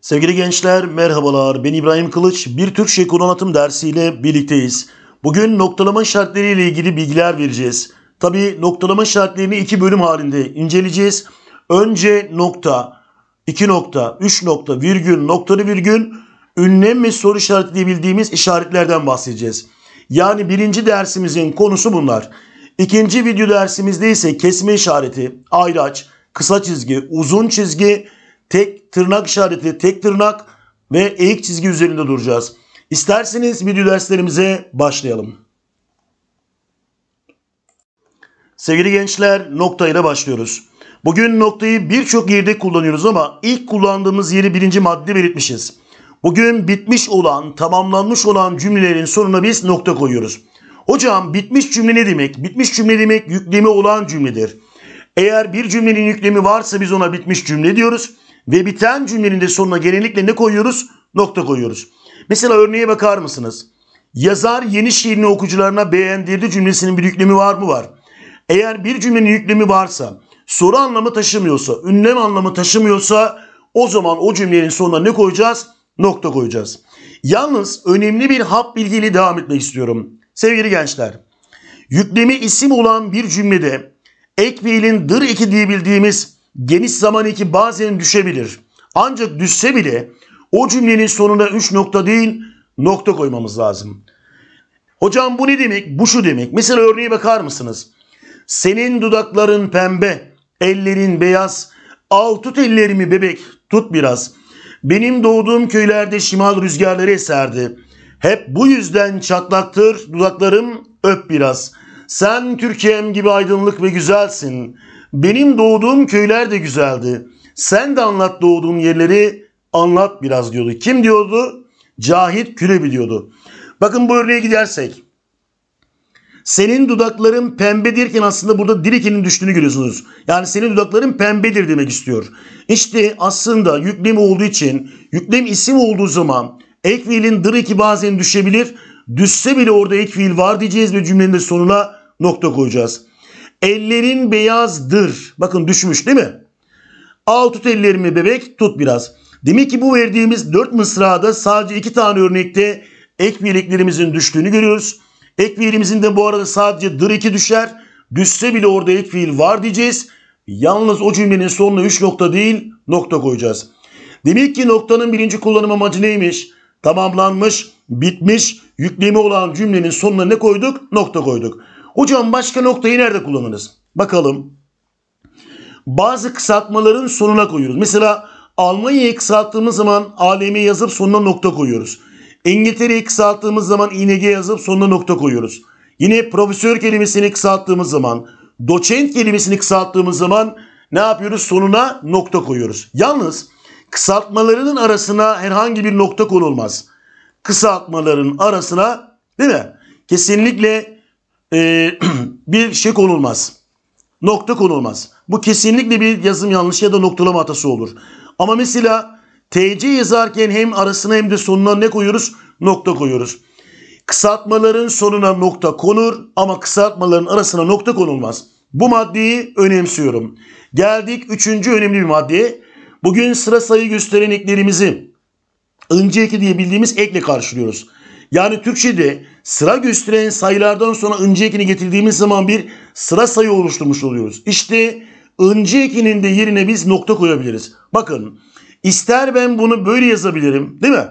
Sevgili gençler merhabalar ben İbrahim Kılıç bir Türkçe şey konu dersiyle birlikteyiz. Bugün noktalama şartları ile ilgili bilgiler vereceğiz. Tabi noktalama şartlarını iki bölüm halinde inceleyeceğiz. Önce nokta, iki nokta, üç nokta, virgül, noktalı virgül, ünlem ve soru işareti bildiğimiz işaretlerden bahsedeceğiz. Yani birinci dersimizin konusu bunlar. İkinci video dersimizde ise kesme işareti, ayraç, kısa çizgi, uzun çizgi, tek tırnak işareti, tek tırnak ve eğik çizgi üzerinde duracağız. İsterseniz video derslerimize başlayalım. Sevgili gençler nokta ile başlıyoruz. Bugün noktayı birçok yerde kullanıyoruz ama ilk kullandığımız yeri birinci madde belirtmişiz. Bugün bitmiş olan, tamamlanmış olan cümlelerin sonuna biz nokta koyuyoruz. Hocam bitmiş cümle ne demek? Bitmiş cümle demek yüklemi olan cümledir. Eğer bir cümlenin yüklemi varsa biz ona bitmiş cümle diyoruz ve biten cümlenin de sonuna genellikle ne koyuyoruz? Nokta koyuyoruz. Mesela örneğe bakar mısınız? Yazar yeni şiirini okucularına beğendirdi cümlesinin bir yüklemi var mı? Var. Eğer bir cümlenin yüklemi varsa, soru anlamı taşımıyorsa, ünlem anlamı taşımıyorsa o zaman o cümlenin sonuna ne koyacağız? Nokta koyacağız. Yalnız önemli bir hap bilgiyle devam etmek istiyorum. Sevgili gençler, yüklemi isim olan bir cümlede ek fiilin dır eki diyebildiğimiz geniş zaman eki bazen düşebilir. Ancak düşse bile o cümlenin sonuna 3 nokta değil nokta koymamız lazım. Hocam bu ne demek? Bu şu demek. Mesela örneğe bakar mısınız? Senin dudakların pembe, ellerin beyaz. Al tut ellerimi bebek, tut biraz. Benim doğduğum köylerde şimal rüzgarları eserdi. Hep bu yüzden çatlaktır dudaklarım öp biraz. Sen Türkiye'm gibi aydınlık ve güzelsin. Benim doğduğum köyler de güzeldi. Sen de anlat doğduğun yerleri anlat biraz diyordu. Kim diyordu? Cahit Külebi diyordu. Bakın bu örneğe gidersek. Senin dudakların pembe derken aslında burada dirikinin düştüğünü görüyorsunuz. Yani senin dudakların pembedir demek istiyor. İşte aslında yüklem olduğu için, yüklem isim olduğu zaman ek fiilin diriki bazen düşebilir. Düşse bile orada ek fiil var diyeceğiz ve cümlenin de sonuna nokta koyacağız. Ellerin beyazdır. Bakın düşmüş değil mi? Al tut ellerimi bebek tut biraz. Demek ki bu verdiğimiz dört mısrada sadece iki tane örnekte ek birliklerimizin düştüğünü görüyoruz. Ek fiilimizin de bu arada sadece dır iki düşer. Düşse bile orada ek fiil var diyeceğiz. Yalnız o cümlenin sonuna 3 nokta değil nokta koyacağız. Demek ki noktanın birinci kullanım amacı neymiş? Tamamlanmış, bitmiş, yüklemi olan cümlenin sonuna ne koyduk? Nokta koyduk. Hocam başka noktayı nerede kullanırız? Bakalım. Bazı kısaltmaların sonuna koyuyoruz. Mesela Almanya'yı kısalttığımız zaman ALM yazıp sonuna nokta koyuyoruz. İngiltere'yi kısalttığımız zaman ING yazıp sonuna nokta koyuyoruz. Yine profesör kelimesini kısalttığımız zaman, doçent kelimesini kısalttığımız zaman ne yapıyoruz? Sonuna nokta koyuyoruz. Yalnız kısaltmalarının arasına herhangi bir nokta konulmaz. Kısaltmaların arasına değil mi? Kesinlikle e, bir şey konulmaz. Nokta konulmaz. Bu kesinlikle bir yazım yanlışı ya da noktalama hatası olur. Ama mesela TC yazarken hem arasına hem de sonuna ne koyuyoruz? Nokta koyuyoruz. Kısaltmaların sonuna nokta konur ama kısaltmaların arasına nokta konulmaz. Bu maddeyi önemsiyorum. Geldik üçüncü önemli bir maddeye. Bugün sıra sayı gösteren eklerimizi ince diye bildiğimiz ekle karşılıyoruz. Yani Türkçe'de sıra gösteren sayılardan sonra ıncı ekini getirdiğimiz zaman bir sıra sayı oluşturmuş oluyoruz. İşte ıncı ekinin de yerine biz nokta koyabiliriz. Bakın ister ben bunu böyle yazabilirim değil mi?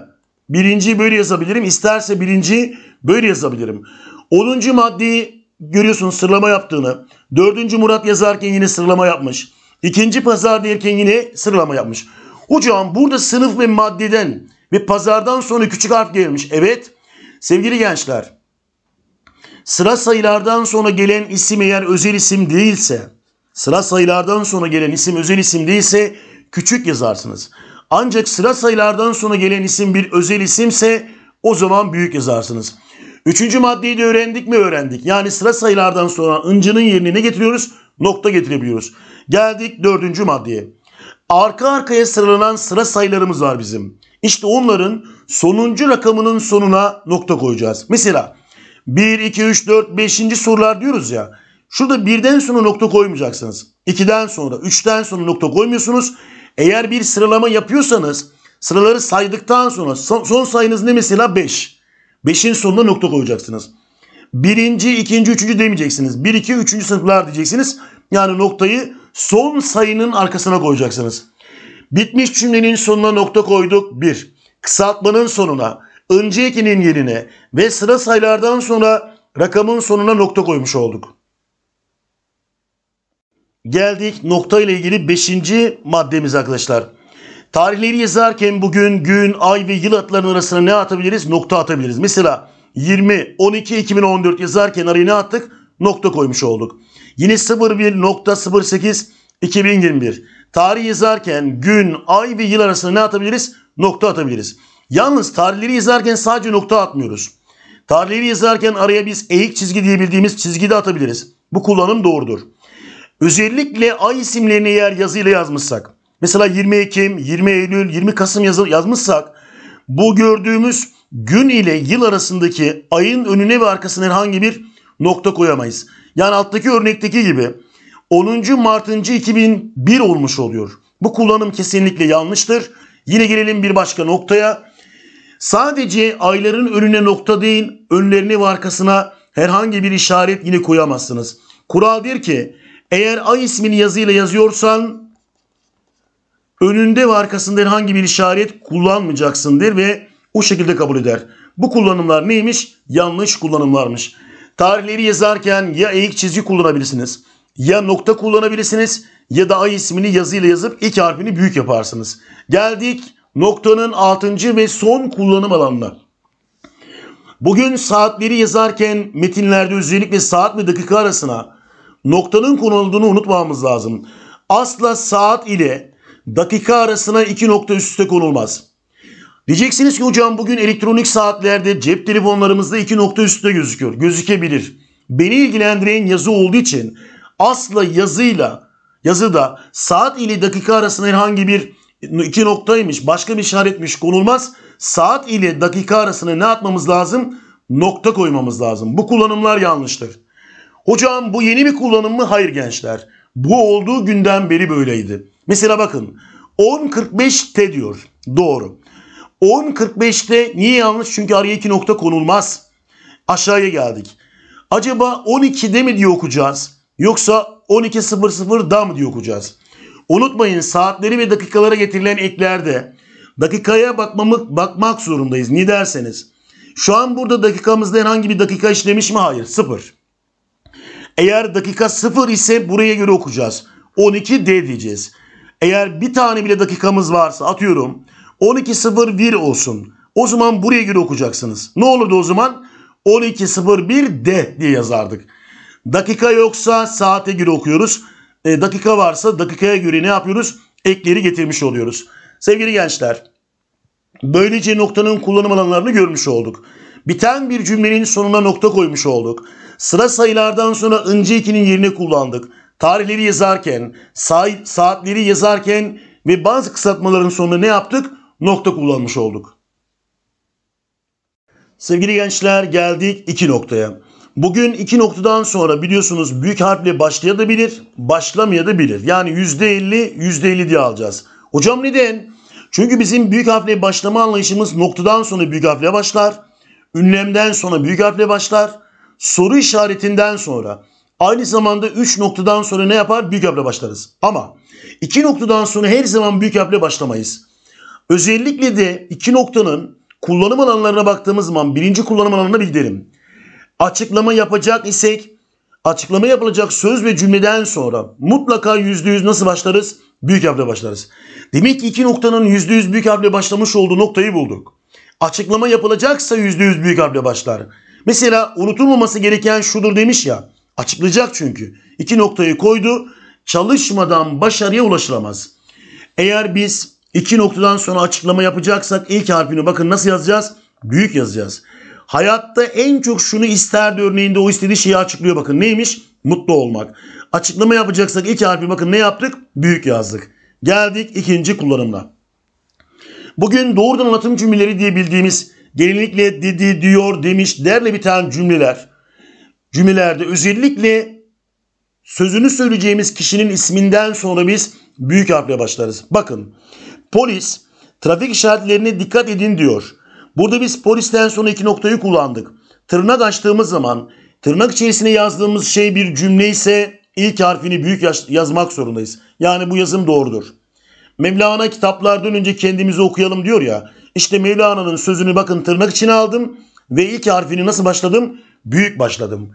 Birinciyi böyle yazabilirim. İsterse birinci böyle yazabilirim. Onuncu maddeyi görüyorsunuz sıralama yaptığını. Dördüncü Murat yazarken yine sıralama yapmış. İkinci pazar derken yine sıralama yapmış. Hocam burada sınıf ve maddeden ve pazardan sonra küçük harf gelmiş. Evet Sevgili gençler, sıra sayılardan sonra gelen isim eğer özel isim değilse, sıra sayılardan sonra gelen isim özel isim değilse küçük yazarsınız. Ancak sıra sayılardan sonra gelen isim bir özel isimse o zaman büyük yazarsınız. Üçüncü maddeyi de öğrendik mi öğrendik. Yani sıra sayılardan sonra ıncının yerine ne getiriyoruz? Nokta getirebiliyoruz. Geldik dördüncü maddeye. Arka arkaya sıralanan sıra sayılarımız var bizim. İşte onların sonuncu rakamının sonuna nokta koyacağız. Mesela 1, 2, 3, 4, 5. sorular diyoruz ya. Şurada birden sonra nokta koymayacaksınız. 2'den sonra, 3'ten sonra nokta koymuyorsunuz. Eğer bir sıralama yapıyorsanız sıraları saydıktan sonra son, son sayınız ne mesela 5. 5'in sonuna nokta koyacaksınız. Birinci, ikinci, üçüncü demeyeceksiniz. Bir, iki, üçüncü sınıflar diyeceksiniz. Yani noktayı son sayının arkasına koyacaksınız. Bitmiş cümlenin sonuna nokta koyduk. 1. Kısaltmanın sonuna, önce ekinin yerine ve sıra sayılardan sonra rakamın sonuna nokta koymuş olduk. Geldik nokta ile ilgili 5. maddemiz arkadaşlar. Tarihleri yazarken bugün gün, ay ve yıl adlarının arasına ne atabiliriz? Nokta atabiliriz. Mesela 20, 12, 2014 yazarken araya ne attık? Nokta koymuş olduk. Yine 01.08 2021. Tarih yazarken gün, ay ve yıl arasında ne atabiliriz? Nokta atabiliriz. Yalnız tarihleri yazarken sadece nokta atmıyoruz. Tarihleri yazarken araya biz eğik çizgi diyebildiğimiz çizgi de atabiliriz. Bu kullanım doğrudur. Özellikle ay isimlerini eğer yazıyla yazmışsak, mesela 20 Ekim, 20 Eylül, 20 Kasım yazı, yazmışsak, bu gördüğümüz gün ile yıl arasındaki ayın önüne ve arkasına herhangi bir nokta koyamayız. Yani alttaki örnekteki gibi 10. Martıncı 2001 olmuş oluyor. Bu kullanım kesinlikle yanlıştır. Yine gelelim bir başka noktaya. Sadece ayların önüne nokta değil, önlerine ve arkasına herhangi bir işaret yine koyamazsınız. Kural der ki, eğer ay ismini yazıyla yazıyorsan önünde ve arkasında herhangi bir işaret kullanmayacaksın ve o şekilde kabul eder. Bu kullanımlar neymiş? Yanlış kullanımlarmış. Tarihleri yazarken ya eğik çizgi kullanabilirsiniz ya nokta kullanabilirsiniz ya da ay ismini yazıyla yazıp ilk harfini büyük yaparsınız. Geldik noktanın 6. ve son kullanım alanına. Bugün saatleri yazarken metinlerde özellikle saat ve dakika arasına noktanın konulduğunu unutmamamız lazım. Asla saat ile dakika arasına iki nokta üst üste konulmaz. Diyeceksiniz ki hocam bugün elektronik saatlerde cep telefonlarımızda iki nokta üstte gözüküyor. Gözükebilir. Beni ilgilendiren yazı olduğu için asla yazıyla yazıda saat ile dakika arasında herhangi bir iki noktaymış başka bir işaretmiş konulmaz. Saat ile dakika arasına ne atmamız lazım? Nokta koymamız lazım. Bu kullanımlar yanlıştır. Hocam bu yeni bir kullanım mı? Hayır gençler. Bu olduğu günden beri böyleydi. Mesela bakın 10.45'te diyor. Doğru. 10.45'te niye yanlış? Çünkü araya iki nokta konulmaz. Aşağıya geldik. Acaba 12'de mi diye okuyacağız? Yoksa 12.00'da mı diye okuyacağız? Unutmayın saatleri ve dakikalara getirilen eklerde dakikaya bakmamı, bakmak zorundayız. Niye derseniz. Şu an burada dakikamızda herhangi bir dakika işlemiş mi? Hayır. Sıfır. Eğer dakika sıfır ise buraya göre okuyacağız. 12D diyeceğiz. Eğer bir tane bile dakikamız varsa atıyorum 12.01 olsun. O zaman buraya göre okuyacaksınız. Ne olurdu o zaman? 12.01D diye yazardık. Dakika yoksa saate göre okuyoruz. E, dakika varsa dakikaya göre ne yapıyoruz? Ekleri getirmiş oluyoruz. Sevgili gençler, böylece noktanın kullanım alanlarını görmüş olduk. Biten bir cümlenin sonuna nokta koymuş olduk. Sıra sayılardan sonra ince ikinin yerine kullandık. Tarihleri yazarken, saatleri yazarken ve bazı kısaltmaların sonunda ne yaptık? Nokta kullanmış olduk. Sevgili gençler geldik iki noktaya. Bugün iki noktadan sonra biliyorsunuz büyük harfle başlayabilir, başlamayabilir. Yani %50, %50 diye alacağız. Hocam neden? Çünkü bizim büyük harfle başlama anlayışımız noktadan sonra büyük harfle başlar. Ünlemden sonra büyük harfle başlar. Soru işaretinden sonra. Aynı zamanda 3 noktadan sonra ne yapar? Büyük harfle başlarız. Ama 2 noktadan sonra her zaman büyük harfle başlamayız. Özellikle de 2 noktanın kullanım alanlarına baktığımız zaman birinci kullanım alanına bildirim açıklama yapacak isek açıklama yapılacak söz ve cümleden sonra mutlaka yüzde yüz nasıl başlarız? Büyük harfle başlarız. Demek ki iki noktanın yüzde yüz büyük harfle başlamış olduğu noktayı bulduk. Açıklama yapılacaksa yüzde yüz büyük harfle başlar. Mesela unutulmaması gereken şudur demiş ya. Açıklayacak çünkü. İki noktayı koydu. Çalışmadan başarıya ulaşılamaz. Eğer biz iki noktadan sonra açıklama yapacaksak ilk harfini bakın nasıl yazacağız? Büyük yazacağız. Hayatta en çok şunu isterdi örneğinde o istediği şeyi açıklıyor bakın. Neymiş? Mutlu olmak. Açıklama yapacaksak iki harfi bakın ne yaptık? Büyük yazdık. Geldik ikinci kullanımına. Bugün doğrudan anlatım cümleleri diye bildiğimiz genellikle dedi, diyor, demiş derle biten cümleler. Cümlelerde özellikle sözünü söyleyeceğimiz kişinin isminden sonra biz büyük harfle başlarız. Bakın polis trafik işaretlerine dikkat edin diyor. Burada biz polisten sonra iki noktayı kullandık. Tırnak açtığımız zaman tırnak içerisine yazdığımız şey bir cümle ise ilk harfini büyük yazmak zorundayız. Yani bu yazım doğrudur. Mevlana kitaplardan önce kendimizi okuyalım diyor ya. İşte Mevlana'nın sözünü bakın tırnak içine aldım ve ilk harfini nasıl başladım? Büyük başladım.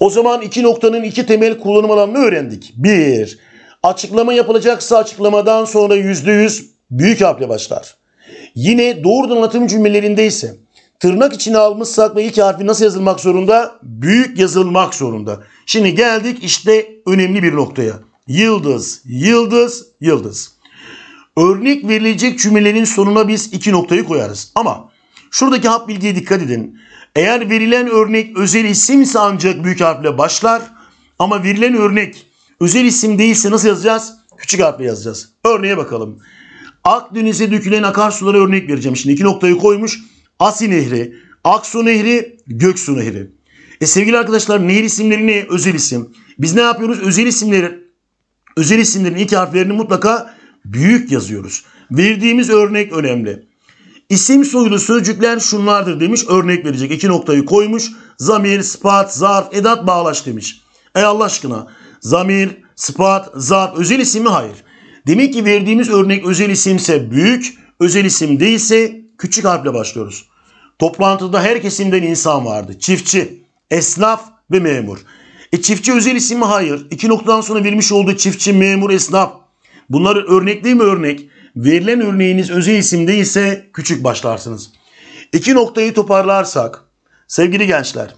O zaman iki noktanın iki temel kullanım alanını öğrendik. Bir, açıklama yapılacaksa açıklamadan sonra yüzde yüz büyük harfle başlar. Yine doğrudan anlatım cümlelerinde ise tırnak içine almışsak ve ilk harfi nasıl yazılmak zorunda? Büyük yazılmak zorunda. Şimdi geldik işte önemli bir noktaya. Yıldız, yıldız, yıldız. Örnek verilecek cümlelerin sonuna biz iki noktayı koyarız. Ama şuradaki hap bilgiye dikkat edin. Eğer verilen örnek özel isim ise ancak büyük harfle başlar. Ama verilen örnek özel isim değilse nasıl yazacağız? Küçük harfle yazacağız. Örneğe bakalım. Akdeniz'e dökülen akarsulara örnek vereceğim. Şimdi iki noktayı koymuş. Asi Nehri, Aksu Nehri, Göksu Nehri. E sevgili arkadaşlar nehir isimleri ne? Özel isim. Biz ne yapıyoruz? Özel isimleri, özel isimlerin ilk harflerini mutlaka büyük yazıyoruz. Verdiğimiz örnek önemli. İsim soyulu sözcükler şunlardır demiş. Örnek verecek. İki noktayı koymuş. Zamir, sıfat, zarf, edat, bağlaş demiş. Ey Allah aşkına. Zamir, sıfat, zarf, özel isim mi? Hayır. Demek ki verdiğimiz örnek özel isimse büyük, özel isim değilse küçük harfle başlıyoruz. Toplantıda her kesimden insan vardı. Çiftçi, esnaf ve memur. E çiftçi özel isim mi? Hayır. İki noktadan sonra vermiş olduğu çiftçi, memur, esnaf. Bunlar örnekli mi örnek? Verilen örneğiniz özel isim değilse küçük başlarsınız. İki noktayı toparlarsak sevgili gençler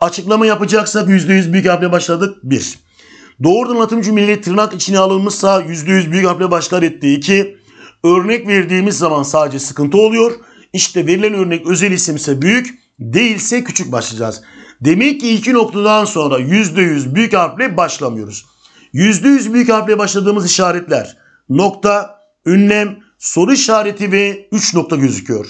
açıklama yapacaksak %100 büyük harfle başladık Bir. Doğrudan atımcı millet tırnak içine alınmışsa %100 büyük harfle başlar ettiği 2. Örnek verdiğimiz zaman sadece sıkıntı oluyor. İşte verilen örnek özel isimse büyük değilse küçük başlayacağız. Demek ki iki noktadan sonra %100 büyük harfle başlamıyoruz. %100 büyük harfle başladığımız işaretler nokta, ünlem, soru işareti ve 3 nokta gözüküyor.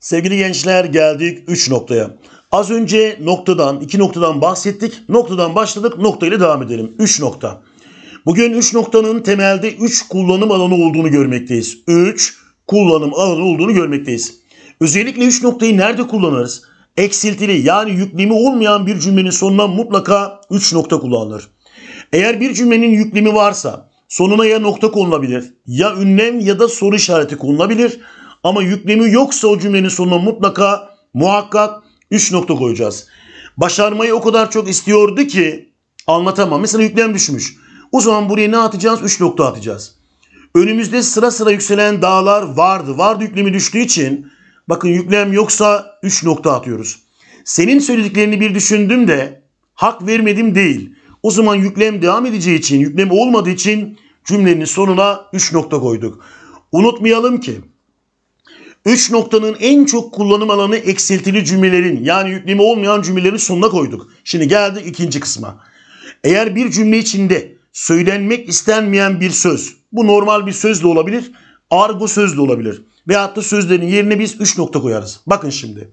Sevgili gençler geldik 3 noktaya. Az önce noktadan, iki noktadan bahsettik. Noktadan başladık, noktayla devam edelim. Üç nokta. Bugün üç noktanın temelde üç kullanım alanı olduğunu görmekteyiz. Üç kullanım alanı olduğunu görmekteyiz. Özellikle üç noktayı nerede kullanırız? Eksiltili yani yüklemi olmayan bir cümlenin sonuna mutlaka üç nokta kullanılır. Eğer bir cümlenin yüklemi varsa sonuna ya nokta konulabilir, ya ünlem ya da soru işareti konulabilir. Ama yüklemi yoksa o cümlenin sonuna mutlaka muhakkak 3 nokta koyacağız. Başarmayı o kadar çok istiyordu ki anlatamam. Mesela yüklem düşmüş. O zaman buraya ne atacağız? 3 nokta atacağız. Önümüzde sıra sıra yükselen dağlar vardı. Vardı yüklemi düştüğü için bakın yüklem yoksa 3 nokta atıyoruz. Senin söylediklerini bir düşündüm de hak vermedim değil. O zaman yüklem devam edeceği için, yüklem olmadığı için cümlenin sonuna 3 nokta koyduk. Unutmayalım ki 3 noktanın en çok kullanım alanı eksiltili cümlelerin yani yükleme olmayan cümlelerin sonuna koyduk. Şimdi geldi ikinci kısma. Eğer bir cümle içinde söylenmek istenmeyen bir söz, bu normal bir söz de olabilir, argo söz de olabilir. Veyahut da sözlerin yerine biz 3 nokta koyarız. Bakın şimdi.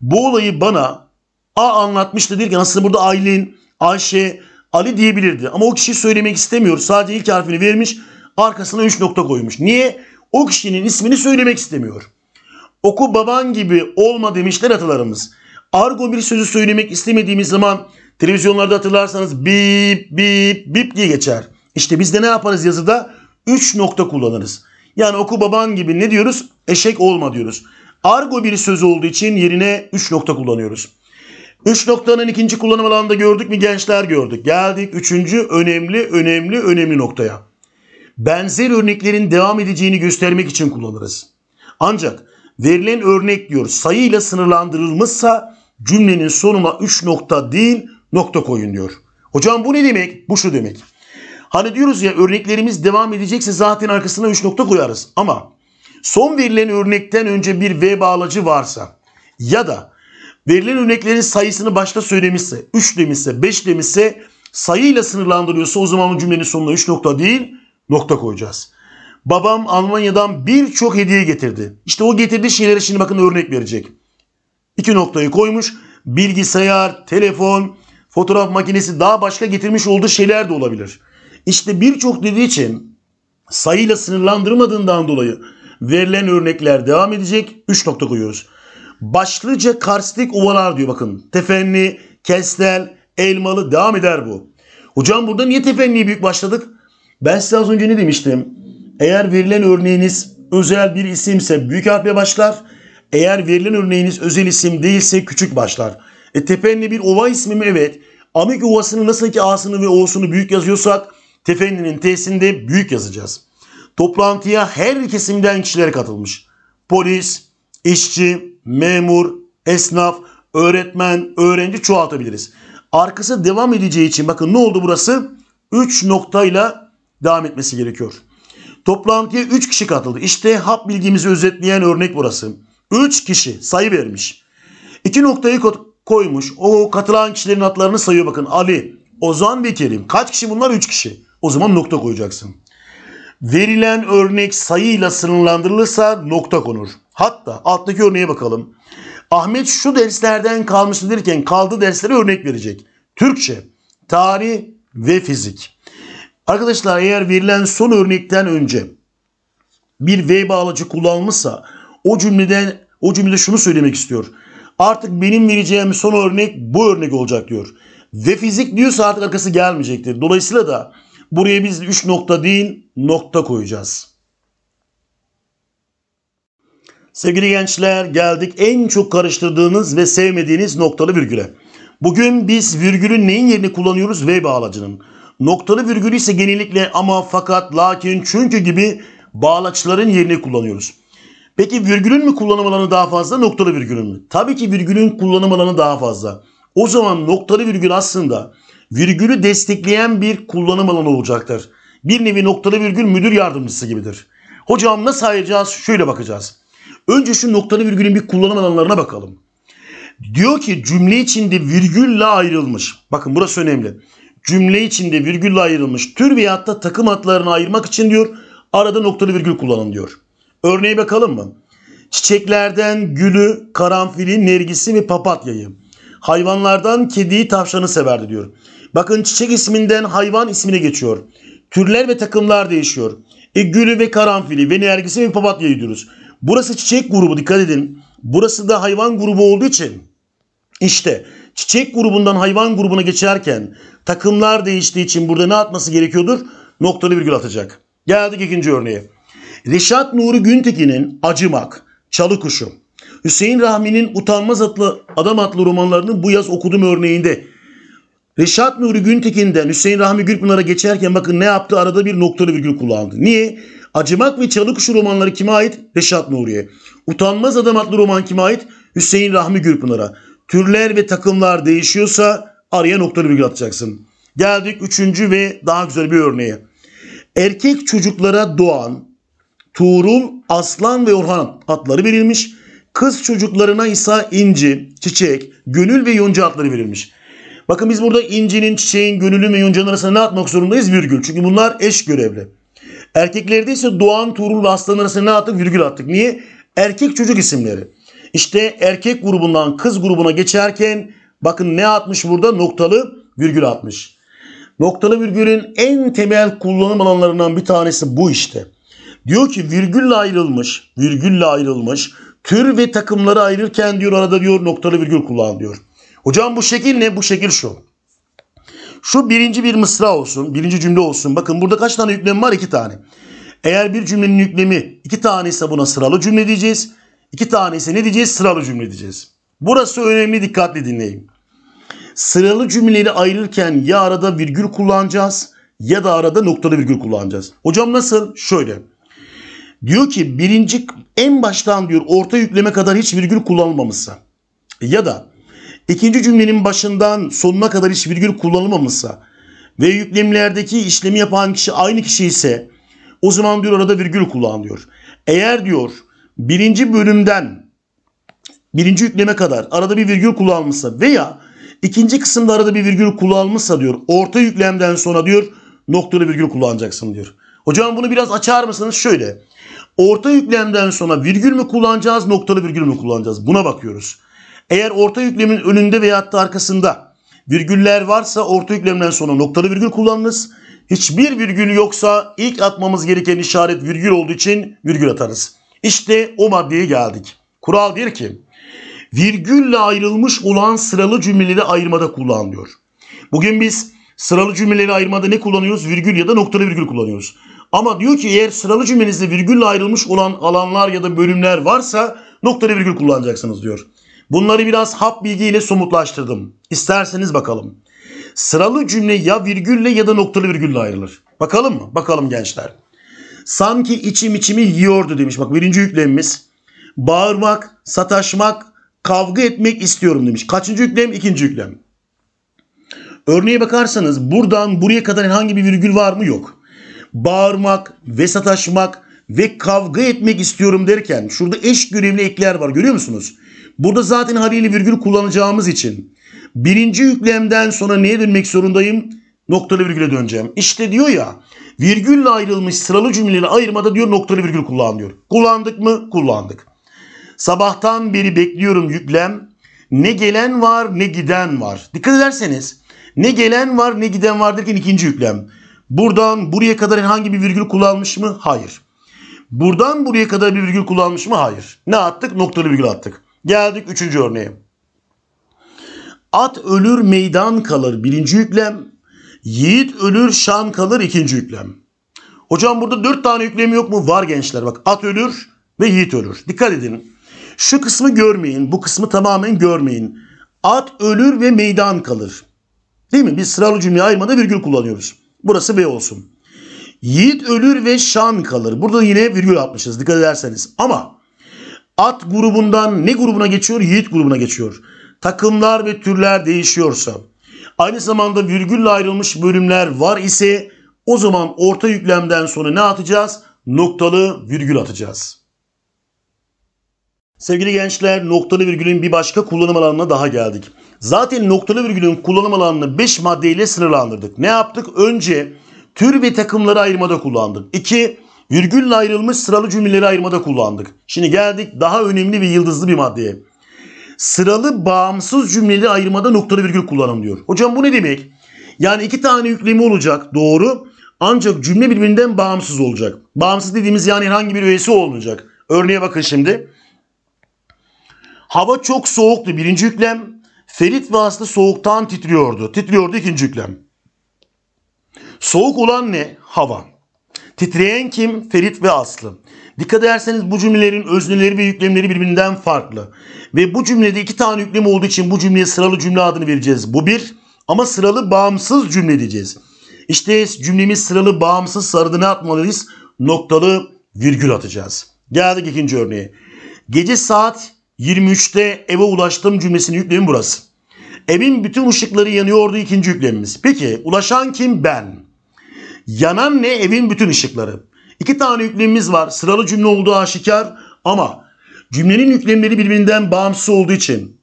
Bu olayı bana A anlatmıştı derken aslında burada Aylin, Ayşe, Ali diyebilirdi. Ama o kişi söylemek istemiyor. Sadece ilk harfini vermiş, arkasına 3 nokta koymuş. Niye? O kişinin ismini söylemek istemiyor. Oku baban gibi olma demişler atalarımız. Argo bir sözü söylemek istemediğimiz zaman televizyonlarda hatırlarsanız bip bip bip diye geçer. İşte biz de ne yaparız yazıda? 3 nokta kullanırız. Yani oku baban gibi ne diyoruz? Eşek olma diyoruz. Argo bir söz olduğu için yerine 3 nokta kullanıyoruz. 3 noktanın ikinci kullanım alanında gördük mü gençler gördük. Geldik üçüncü önemli önemli önemli noktaya. Benzer örneklerin devam edeceğini göstermek için kullanırız. Ancak verilen örnek diyor sayıyla sınırlandırılmışsa cümlenin sonuna 3 nokta değil nokta koyun diyor. Hocam bu ne demek? Bu şu demek. Hani diyoruz ya örneklerimiz devam edecekse zaten arkasına 3 nokta koyarız. Ama son verilen örnekten önce bir V bağlacı varsa ya da verilen örneklerin sayısını başta söylemişse 3 demişse 5 demişse sayıyla sınırlandırıyorsa o zaman cümlenin sonuna 3 nokta değil nokta koyacağız. Babam Almanya'dan birçok hediye getirdi. İşte o getirdiği şeyleri şimdi bakın örnek verecek. İki noktayı koymuş. Bilgisayar, telefon, fotoğraf makinesi daha başka getirmiş olduğu şeyler de olabilir. İşte birçok dediği için sayıyla sınırlandırmadığından dolayı verilen örnekler devam edecek. Üç nokta koyuyoruz. Başlıca karstik ovalar diyor bakın. Tefenli, kestel, elmalı devam eder bu. Hocam burada niye tefenliyi büyük başladık? Ben size az önce ne demiştim? Eğer verilen örneğiniz özel bir isimse büyük harfle başlar. Eğer verilen örneğiniz özel isim değilse küçük başlar. E, Tefenni bir ova ismi mi? Evet. Amik Ovası'nı nasıl ki A'sını ve O'sunu büyük yazıyorsak Tefenni'nin T'sinde büyük yazacağız. Toplantıya her kesimden kişiler katılmış. Polis, işçi, memur, esnaf, öğretmen, öğrenci çoğaltabiliriz. Arkası devam edeceği için bakın ne oldu burası? 3 noktayla devam etmesi gerekiyor. Toplantıya 3 kişi katıldı. İşte hap bilgimizi özetleyen örnek burası. 3 kişi sayı vermiş. 2 noktayı koymuş. O katılan kişilerin adlarını sayıyor bakın. Ali, Ozan ve Kerim. Kaç kişi bunlar? 3 kişi. O zaman nokta koyacaksın. Verilen örnek sayıyla sınırlandırılırsa nokta konur. Hatta alttaki örneğe bakalım. Ahmet şu derslerden kalmıştı derken kaldığı derslere örnek verecek. Türkçe, tarih ve fizik. Arkadaşlar eğer verilen son örnekten önce bir v bağlacı kullanılmışsa o cümleden o cümlede şunu söylemek istiyor. Artık benim vereceğim son örnek bu örnek olacak diyor. Ve fizik diyorsa artık arkası gelmeyecektir. Dolayısıyla da buraya biz 3 nokta değil nokta koyacağız. Sevgili gençler geldik en çok karıştırdığınız ve sevmediğiniz noktalı virgüle. Bugün biz virgülün neyin yerini kullanıyoruz? V bağlacının. Noktalı virgülü ise genellikle ama, fakat, lakin, çünkü gibi bağlaçların yerini kullanıyoruz. Peki virgülün mü kullanım alanı daha fazla, noktalı virgülün mü? Tabii ki virgülün kullanım alanı daha fazla. O zaman noktalı virgül aslında virgülü destekleyen bir kullanım alanı olacaktır. Bir nevi noktalı virgül müdür yardımcısı gibidir. Hocam nasıl ayıracağız? Şöyle bakacağız. Önce şu noktalı virgülün bir kullanım alanlarına bakalım. Diyor ki cümle içinde virgülle ayrılmış. Bakın burası önemli cümle içinde virgülle ayrılmış tür veyahut da takım adlarını ayırmak için diyor arada noktalı virgül kullanın diyor. Örneğe bakalım mı? Çiçeklerden gülü, karanfili, nergisi ve papatyayı. Hayvanlardan kediyi, tavşanı severdi diyor. Bakın çiçek isminden hayvan ismine geçiyor. Türler ve takımlar değişiyor. E, gülü ve karanfili ve nergisi ve papatyayı diyoruz. Burası çiçek grubu dikkat edin. Burası da hayvan grubu olduğu için işte çiçek grubundan hayvan grubuna geçerken takımlar değiştiği için burada ne atması gerekiyordur? Noktalı virgül atacak. Geldik ikinci örneğe. Reşat Nuri Güntekin'in Acımak, Çalı Kuşu, Hüseyin Rahmi'nin Utanmaz adlı Adam adlı romanlarının bu yaz okuduğum örneğinde Reşat Nuri Güntekin'den Hüseyin Rahmi Gürpınar'a geçerken bakın ne yaptı? Arada bir noktalı virgül kullandı. Niye? Acımak ve Çalı Kuşu romanları kime ait? Reşat Nuri'ye. Utanmaz Adam adlı roman kime ait? Hüseyin Rahmi Gürpınar'a türler ve takımlar değişiyorsa araya noktalı virgül atacaksın. Geldik üçüncü ve daha güzel bir örneğe. Erkek çocuklara Doğan, Tuğrul, Aslan ve Orhan adları verilmiş. Kız çocuklarına ise İnci, Çiçek, Gönül ve Yonca adları verilmiş. Bakın biz burada incinin, çiçeğin, gönülün ve yoncanın arasında ne atmak zorundayız? Virgül. Çünkü bunlar eş görevli. Erkeklerde ise Doğan, Tuğrul ve Aslan arasında ne attık? Virgül attık. Niye? Erkek çocuk isimleri. İşte erkek grubundan kız grubuna geçerken bakın ne atmış burada? Noktalı virgül atmış. Noktalı virgülün en temel kullanım alanlarından bir tanesi bu işte. Diyor ki virgülle ayrılmış, virgülle ayrılmış, tür ve takımları ayırırken diyor arada diyor noktalı virgül kullan diyor. Hocam bu şekil ne? Bu şekil şu. Şu birinci bir mısra olsun, birinci cümle olsun. Bakın burada kaç tane yüklem var? İki tane. Eğer bir cümlenin yüklemi iki tane ise buna sıralı cümle diyeceğiz. İki tanesi ne diyeceğiz? Sıralı cümle diyeceğiz. Burası önemli dikkatli dinleyin. Sıralı cümleleri ayırırken ya arada virgül kullanacağız ya da arada noktada virgül kullanacağız. Hocam nasıl? Şöyle. Diyor ki birinci en baştan diyor orta yükleme kadar hiç virgül kullanılmamışsa ya da ikinci cümlenin başından sonuna kadar hiç virgül kullanılmamışsa ve yüklemlerdeki işlemi yapan kişi aynı kişi ise o zaman diyor arada virgül kullan Eğer diyor birinci bölümden birinci yükleme kadar arada bir virgül kullanmışsa veya ikinci kısımda arada bir virgül kullanmışsa diyor orta yüklemden sonra diyor noktalı virgül kullanacaksın diyor. Hocam bunu biraz açar mısınız? Şöyle orta yüklemden sonra virgül mü kullanacağız noktalı virgül mü kullanacağız buna bakıyoruz. Eğer orta yüklemin önünde veyahut da arkasında virgüller varsa orta yüklemden sonra noktalı virgül kullanırız. Hiçbir virgül yoksa ilk atmamız gereken işaret virgül olduğu için virgül atarız. İşte o maddeye geldik. Kural der ki virgülle ayrılmış olan sıralı cümleleri ayırmada kullanılıyor. Bugün biz sıralı cümleleri ayırmada ne kullanıyoruz? Virgül ya da noktalı virgül kullanıyoruz. Ama diyor ki eğer sıralı cümlenizde virgülle ayrılmış olan alanlar ya da bölümler varsa noktalı virgül kullanacaksınız diyor. Bunları biraz hap bilgiyle somutlaştırdım. İsterseniz bakalım. Sıralı cümle ya virgülle ya da noktalı virgülle ayrılır. Bakalım mı? Bakalım gençler. Sanki içim içimi yiyordu demiş. Bak birinci yüklemimiz. Bağırmak, sataşmak, kavga etmek istiyorum demiş. Kaçıncı yüklem? İkinci yüklem. Örneğe bakarsanız buradan buraya kadar herhangi bir virgül var mı? Yok. Bağırmak ve sataşmak ve kavga etmek istiyorum derken şurada eş görevli ekler var görüyor musunuz? Burada zaten haliyle virgül kullanacağımız için birinci yüklemden sonra neye dönmek zorundayım? noktalı virgüle döneceğim. İşte diyor ya virgülle ayrılmış sıralı cümleleri ayırmada diyor noktalı virgül kullan diyor. Kullandık mı? Kullandık. Sabahtan beri bekliyorum yüklem. Ne gelen var ne giden var. Dikkat ederseniz ne gelen var ne giden var derken ikinci yüklem. Buradan buraya kadar herhangi bir virgül kullanmış mı? Hayır. Buradan buraya kadar bir virgül kullanmış mı? Hayır. Ne attık? Noktalı virgül attık. Geldik üçüncü örneğe. At ölür meydan kalır birinci yüklem. Yiğit ölür şan kalır ikinci yüklem. Hocam burada dört tane yüklemi yok mu? Var gençler bak at ölür ve yiğit ölür. Dikkat edin. Şu kısmı görmeyin. Bu kısmı tamamen görmeyin. At ölür ve meydan kalır. Değil mi? Biz sıralı cümle ayırmada virgül kullanıyoruz. Burası B olsun. Yiğit ölür ve şan kalır. Burada yine virgül atmışız dikkat ederseniz. Ama at grubundan ne grubuna geçiyor? Yiğit grubuna geçiyor. Takımlar ve türler değişiyorsa aynı zamanda virgülle ayrılmış bölümler var ise o zaman orta yüklemden sonra ne atacağız? Noktalı virgül atacağız. Sevgili gençler noktalı virgülün bir başka kullanım alanına daha geldik. Zaten noktalı virgülün kullanım alanını 5 maddeyle sınırlandırdık. Ne yaptık? Önce tür ve takımları ayırmada kullandık. 2. Virgülle ayrılmış sıralı cümleleri ayırmada kullandık. Şimdi geldik daha önemli ve yıldızlı bir maddeye sıralı bağımsız cümleli ayırmada noktalı virgül kullanın diyor. Hocam bu ne demek? Yani iki tane yüklemi olacak doğru ancak cümle birbirinden bağımsız olacak. Bağımsız dediğimiz yani herhangi bir üyesi olmayacak. Örneğe bakın şimdi. Hava çok soğuktu birinci yüklem. Ferit ve Aslı soğuktan titriyordu. Titriyordu ikinci yüklem. Soğuk olan ne? Hava. Titreyen kim? Ferit ve Aslı. Dikkat ederseniz bu cümlelerin özneleri ve yüklemleri birbirinden farklı. Ve bu cümlede iki tane yüklem olduğu için bu cümleye sıralı cümle adını vereceğiz. Bu bir ama sıralı bağımsız cümle diyeceğiz. İşte cümlemiz sıralı bağımsız sarıda ne atmalıyız? Noktalı virgül atacağız. Geldik ikinci örneğe. Gece saat 23'te eve ulaştım cümlesinin yüklemi burası. Evin bütün ışıkları yanıyordu ikinci yüklemimiz. Peki ulaşan kim? Ben. Yanan ne? Evin bütün ışıkları. İki tane yüklemimiz var. Sıralı cümle olduğu aşikar ama cümlenin yüklemleri birbirinden bağımsız olduğu için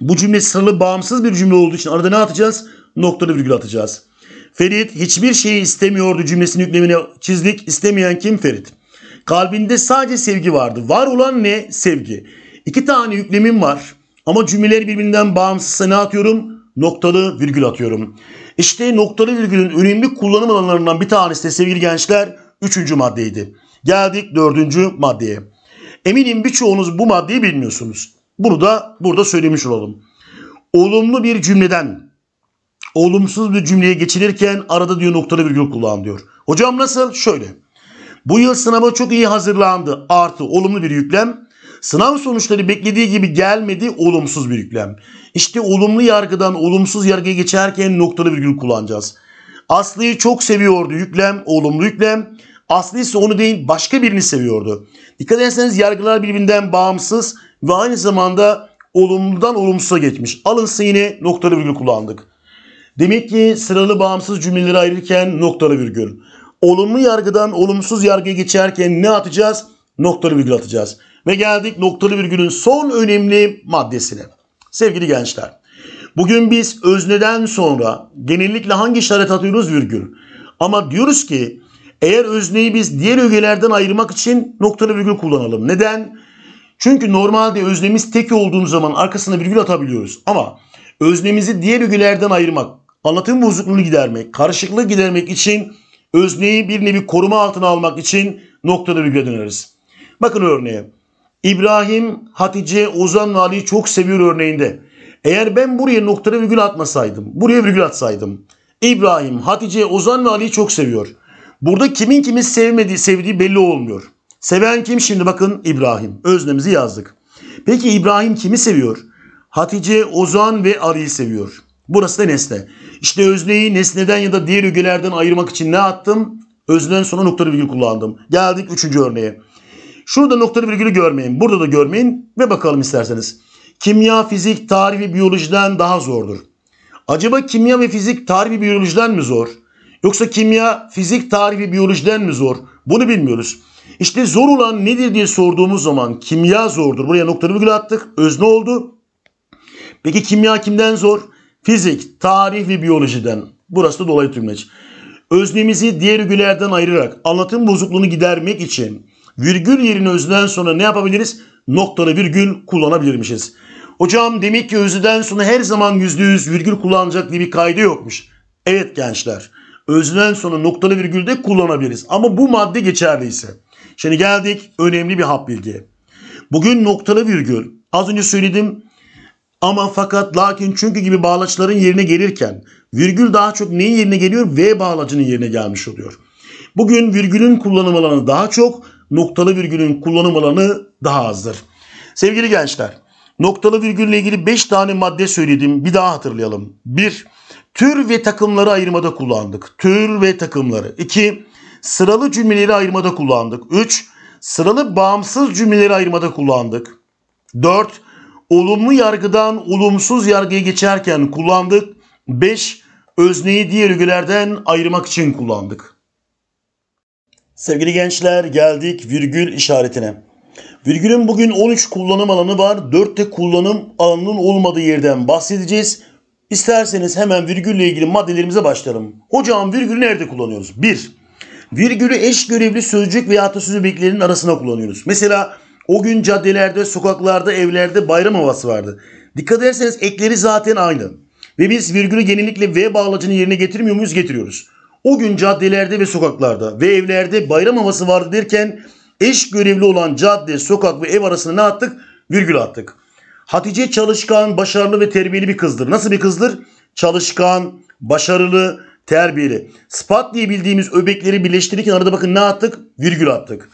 bu cümle sıralı bağımsız bir cümle olduğu için arada ne atacağız? Noktalı virgül atacağız. Ferit hiçbir şeyi istemiyordu cümlesinin yüklemini çizdik. İstemeyen kim Ferit? Kalbinde sadece sevgi vardı. Var olan ne? Sevgi. İki tane yüklemim var ama cümleleri birbirinden bağımsızsa ne atıyorum? Noktalı virgül atıyorum. İşte noktalı virgülün önemli kullanım alanlarından bir tanesi de sevgili gençler Üçüncü maddeydi. Geldik dördüncü maddeye. Eminim birçoğunuz bu maddeyi bilmiyorsunuz. Bunu da burada söylemiş olalım. Olumlu bir cümleden olumsuz bir cümleye geçilirken arada diyor noktalı virgül kullan diyor. Hocam nasıl? Şöyle. Bu yıl sınava çok iyi hazırlandı. Artı olumlu bir yüklem. Sınav sonuçları beklediği gibi gelmedi olumsuz bir yüklem. İşte olumlu yargıdan olumsuz yargıya geçerken noktalı virgül kullanacağız. Aslı'yı çok seviyordu yüklem, olumlu yüklem. Aslı ise onu değil başka birini seviyordu. Dikkat ederseniz yargılar birbirinden bağımsız ve aynı zamanda olumludan olumsuza geçmiş. Alın yine noktalı virgül kullandık. Demek ki sıralı bağımsız cümleleri ayırırken noktalı virgül. Olumlu yargıdan olumsuz yargıya geçerken ne atacağız? Noktalı virgül atacağız. Ve geldik noktalı virgülün son önemli maddesine. Sevgili gençler, bugün biz özneden sonra genellikle hangi işaret atıyoruz virgül? Ama diyoruz ki eğer özneyi biz diğer ögelerden ayırmak için noktalı virgül kullanalım. Neden? Çünkü normalde öznemiz tek olduğu zaman arkasına virgül atabiliyoruz. Ama öznemizi diğer ögelerden ayırmak, anlatım bozukluğunu gidermek, karışıklığı gidermek için özneyi bir nevi koruma altına almak için noktada virgüle döneriz. Bakın örneğe. İbrahim, Hatice, Ozan ve Ali'yi çok seviyor örneğinde. Eğer ben buraya noktada virgül atmasaydım, buraya virgül atsaydım. İbrahim, Hatice, Ozan ve Ali'yi çok seviyor. Burada kimin kimi sevmediği, sevdiği belli olmuyor. Seven kim şimdi bakın İbrahim. Öznemizi yazdık. Peki İbrahim kimi seviyor? Hatice, Ozan ve Ali'yi seviyor. Burası da nesne. İşte özneyi nesneden ya da diğer ögelerden ayırmak için ne attım? Özneden sonra noktalı virgül kullandım. Geldik üçüncü örneğe. Şurada noktalı virgülü görmeyin. Burada da görmeyin ve bakalım isterseniz. Kimya, fizik, tarih ve biyolojiden daha zordur. Acaba kimya ve fizik tarih ve biyolojiden mi zor? Yoksa kimya, fizik, tarihi biyolojiden mi zor? Bunu bilmiyoruz. İşte zor olan nedir diye sorduğumuz zaman kimya zordur. Buraya noktalı virgül attık. Özne oldu. Peki kimya kimden zor? Fizik, tarih ve biyolojiden. Burası da dolayı tümleç. Öznemizi diğer virgüllerden ayırarak anlatım bozukluğunu gidermek için virgül yerine özneden sonra ne yapabiliriz? Noktalı virgül kullanabilirmişiz. Hocam demek ki özneden sonra her zaman yüzde yüz virgül kullanacak diye bir kaydı yokmuş. Evet gençler öznel sonra noktalı virgül de kullanabiliriz. Ama bu madde geçerliyse. Şimdi geldik önemli bir hap bilgiye. Bugün noktalı virgül az önce söyledim ama fakat lakin çünkü gibi bağlaçların yerine gelirken virgül daha çok neyin yerine geliyor? V bağlacının yerine gelmiş oluyor. Bugün virgülün kullanım alanı daha çok, noktalı virgülün kullanım alanı daha azdır. Sevgili gençler, noktalı virgülle ilgili 5 tane madde söyledim. Bir daha hatırlayalım. 1. Tür ve takımları ayırmada kullandık. Tür ve takımları. 2. Sıralı cümleleri ayırmada kullandık. 3. Sıralı bağımsız cümleleri ayırmada kullandık. 4. Olumlu yargıdan olumsuz yargıya geçerken kullandık. 5. Özneyi diğer ögülerden ayırmak için kullandık. Sevgili gençler geldik virgül işaretine. Virgülün bugün 13 kullanım alanı var. 4 de kullanım alanının olmadığı yerden bahsedeceğiz. İsterseniz hemen virgülle ilgili maddelerimize başlayalım. Hocam virgülü nerede kullanıyoruz? 1. Virgülü eş görevli sözcük veya atasözü bilgilerinin arasına kullanıyoruz. Mesela o gün caddelerde, sokaklarda, evlerde bayram havası vardı. Dikkat ederseniz ekleri zaten aynı. Ve biz virgülü genellikle V bağlacını yerine getirmiyor muyuz? Getiriyoruz. O gün caddelerde ve sokaklarda ve evlerde bayram havası vardı derken eş görevli olan cadde, sokak ve ev arasında ne attık? Virgül attık. Hatice çalışkan, başarılı ve terbiyeli bir kızdır. Nasıl bir kızdır? Çalışkan, başarılı, terbiyeli. Spat diye bildiğimiz öbekleri birleştirirken arada bakın ne attık? Virgül attık.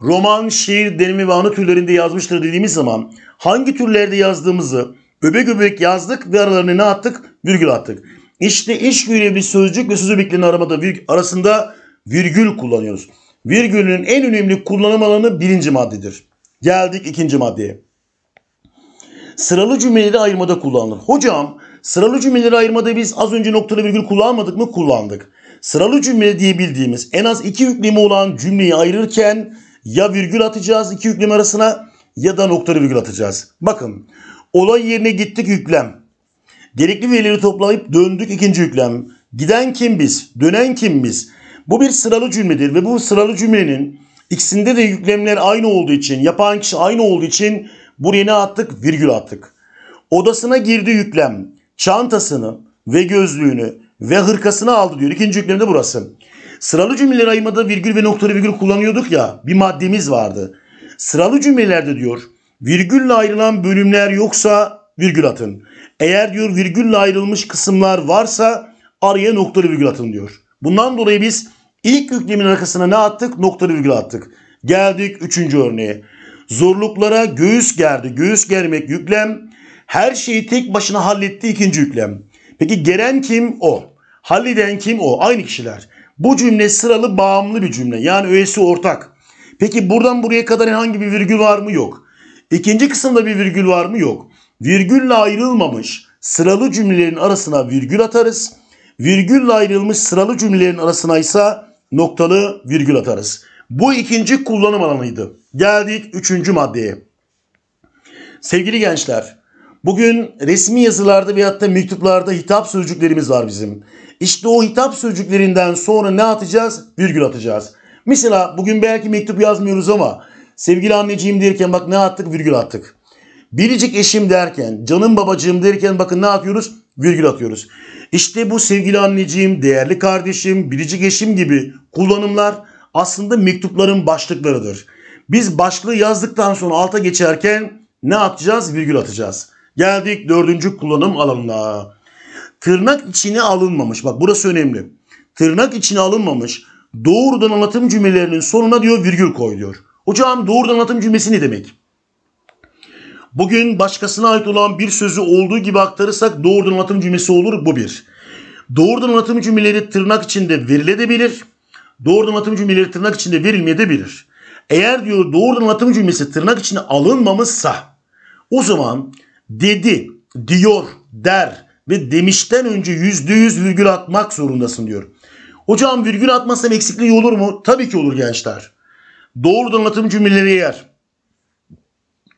Roman, şiir, deneme ve anı türlerinde yazmıştır dediğimiz zaman hangi türlerde yazdığımızı öbek öbek yazdık ve aralarına ne attık? Virgül attık. İşte iş bir sözcük ve söz öbeklerini aramada virg arasında virgül kullanıyoruz. Virgülün en önemli kullanım alanı birinci maddedir. Geldik ikinci maddeye sıralı cümleleri ayırmada kullanılır. Hocam sıralı cümleleri ayırmada biz az önce noktalı virgül kullanmadık mı? Kullandık. Sıralı cümle diyebildiğimiz en az iki yüklemi olan cümleyi ayırırken ya virgül atacağız iki yüklem arasına ya da noktalı virgül atacağız. Bakın olay yerine gittik yüklem. Gerekli verileri toplayıp döndük ikinci yüklem. Giden kim biz? Dönen kim biz? Bu bir sıralı cümledir ve bu sıralı cümlenin ikisinde de yüklemler aynı olduğu için, yapan kişi aynı olduğu için Buraya ne attık? Virgül attık. Odasına girdi yüklem. Çantasını ve gözlüğünü ve hırkasını aldı diyor. İkinci yüklemde burası. Sıralı cümleleri ayırmada virgül ve noktalı virgül kullanıyorduk ya. Bir maddemiz vardı. Sıralı cümlelerde diyor virgülle ayrılan bölümler yoksa virgül atın. Eğer diyor virgülle ayrılmış kısımlar varsa araya noktalı virgül atın diyor. Bundan dolayı biz ilk yüklemin arkasına ne attık? Noktalı virgül attık. Geldik üçüncü örneğe zorluklara göğüs gerdi. Göğüs germek yüklem. Her şeyi tek başına halletti ikinci yüklem. Peki geren kim? O. Halleden kim? O. Aynı kişiler. Bu cümle sıralı bağımlı bir cümle. Yani öğesi ortak. Peki buradan buraya kadar hangi bir virgül var mı? Yok. İkinci kısımda bir virgül var mı? Yok. Virgülle ayrılmamış sıralı cümlelerin arasına virgül atarız. Virgülle ayrılmış sıralı cümlelerin arasına ise noktalı virgül atarız. Bu ikinci kullanım alanıydı. Geldik üçüncü maddeye. Sevgili gençler, bugün resmi yazılarda veyahut da mektuplarda hitap sözcüklerimiz var bizim. İşte o hitap sözcüklerinden sonra ne atacağız? Virgül atacağız. Mesela bugün belki mektup yazmıyoruz ama sevgili anneciğim derken bak ne attık? Virgül attık. Biricik eşim derken, canım babacığım derken bakın ne yapıyoruz? Virgül atıyoruz. İşte bu sevgili anneciğim, değerli kardeşim, biricik eşim gibi kullanımlar aslında mektupların başlıklarıdır. Biz başlığı yazdıktan sonra alta geçerken ne atacağız? Virgül atacağız. Geldik dördüncü kullanım alanına. Tırnak içine alınmamış. Bak burası önemli. Tırnak içine alınmamış. Doğrudan anlatım cümlelerinin sonuna diyor virgül koy diyor. Hocam doğrudan anlatım cümlesi ne demek? Bugün başkasına ait olan bir sözü olduğu gibi aktarırsak doğrudan anlatım cümlesi olur. Bu bir. Doğrudan anlatım cümleleri tırnak içinde verilebilir. Doğrudan anlatım cümleleri tırnak içinde verilmeyebilir. Eğer diyor doğru anlatım cümlesi tırnak içine alınmamışsa o zaman dedi, diyor, der ve demişten önce yüzde yüz virgül atmak zorundasın diyor. Hocam virgül atmazsam eksikliği olur mu? Tabii ki olur gençler. Doğru anlatım cümleleri eğer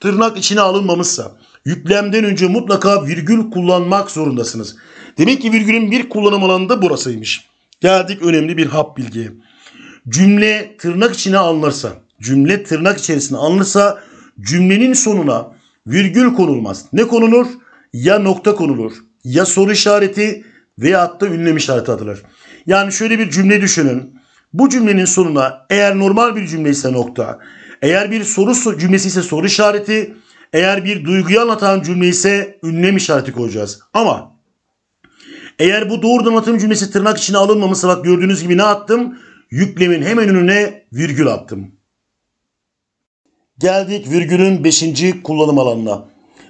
tırnak içine alınmamışsa yüklemden önce mutlaka virgül kullanmak zorundasınız. Demek ki virgülün bir kullanım alanı da burasıymış. Geldik önemli bir hap bilgiye. Cümle tırnak içine alınırsa cümle tırnak içerisinde alınırsa cümlenin sonuna virgül konulmaz. Ne konulur? Ya nokta konulur ya soru işareti veya da ünlem işareti atılır. Yani şöyle bir cümle düşünün. Bu cümlenin sonuna eğer normal bir cümle ise nokta, eğer bir soru cümlesi ise soru işareti, eğer bir duyguyu anlatan cümle ise ünlem işareti koyacağız. Ama eğer bu doğrudan atım cümlesi tırnak içine alınmamışsa bak gördüğünüz gibi ne attım? Yüklemin hemen önüne virgül attım. Geldik virgülün 5. kullanım alanına.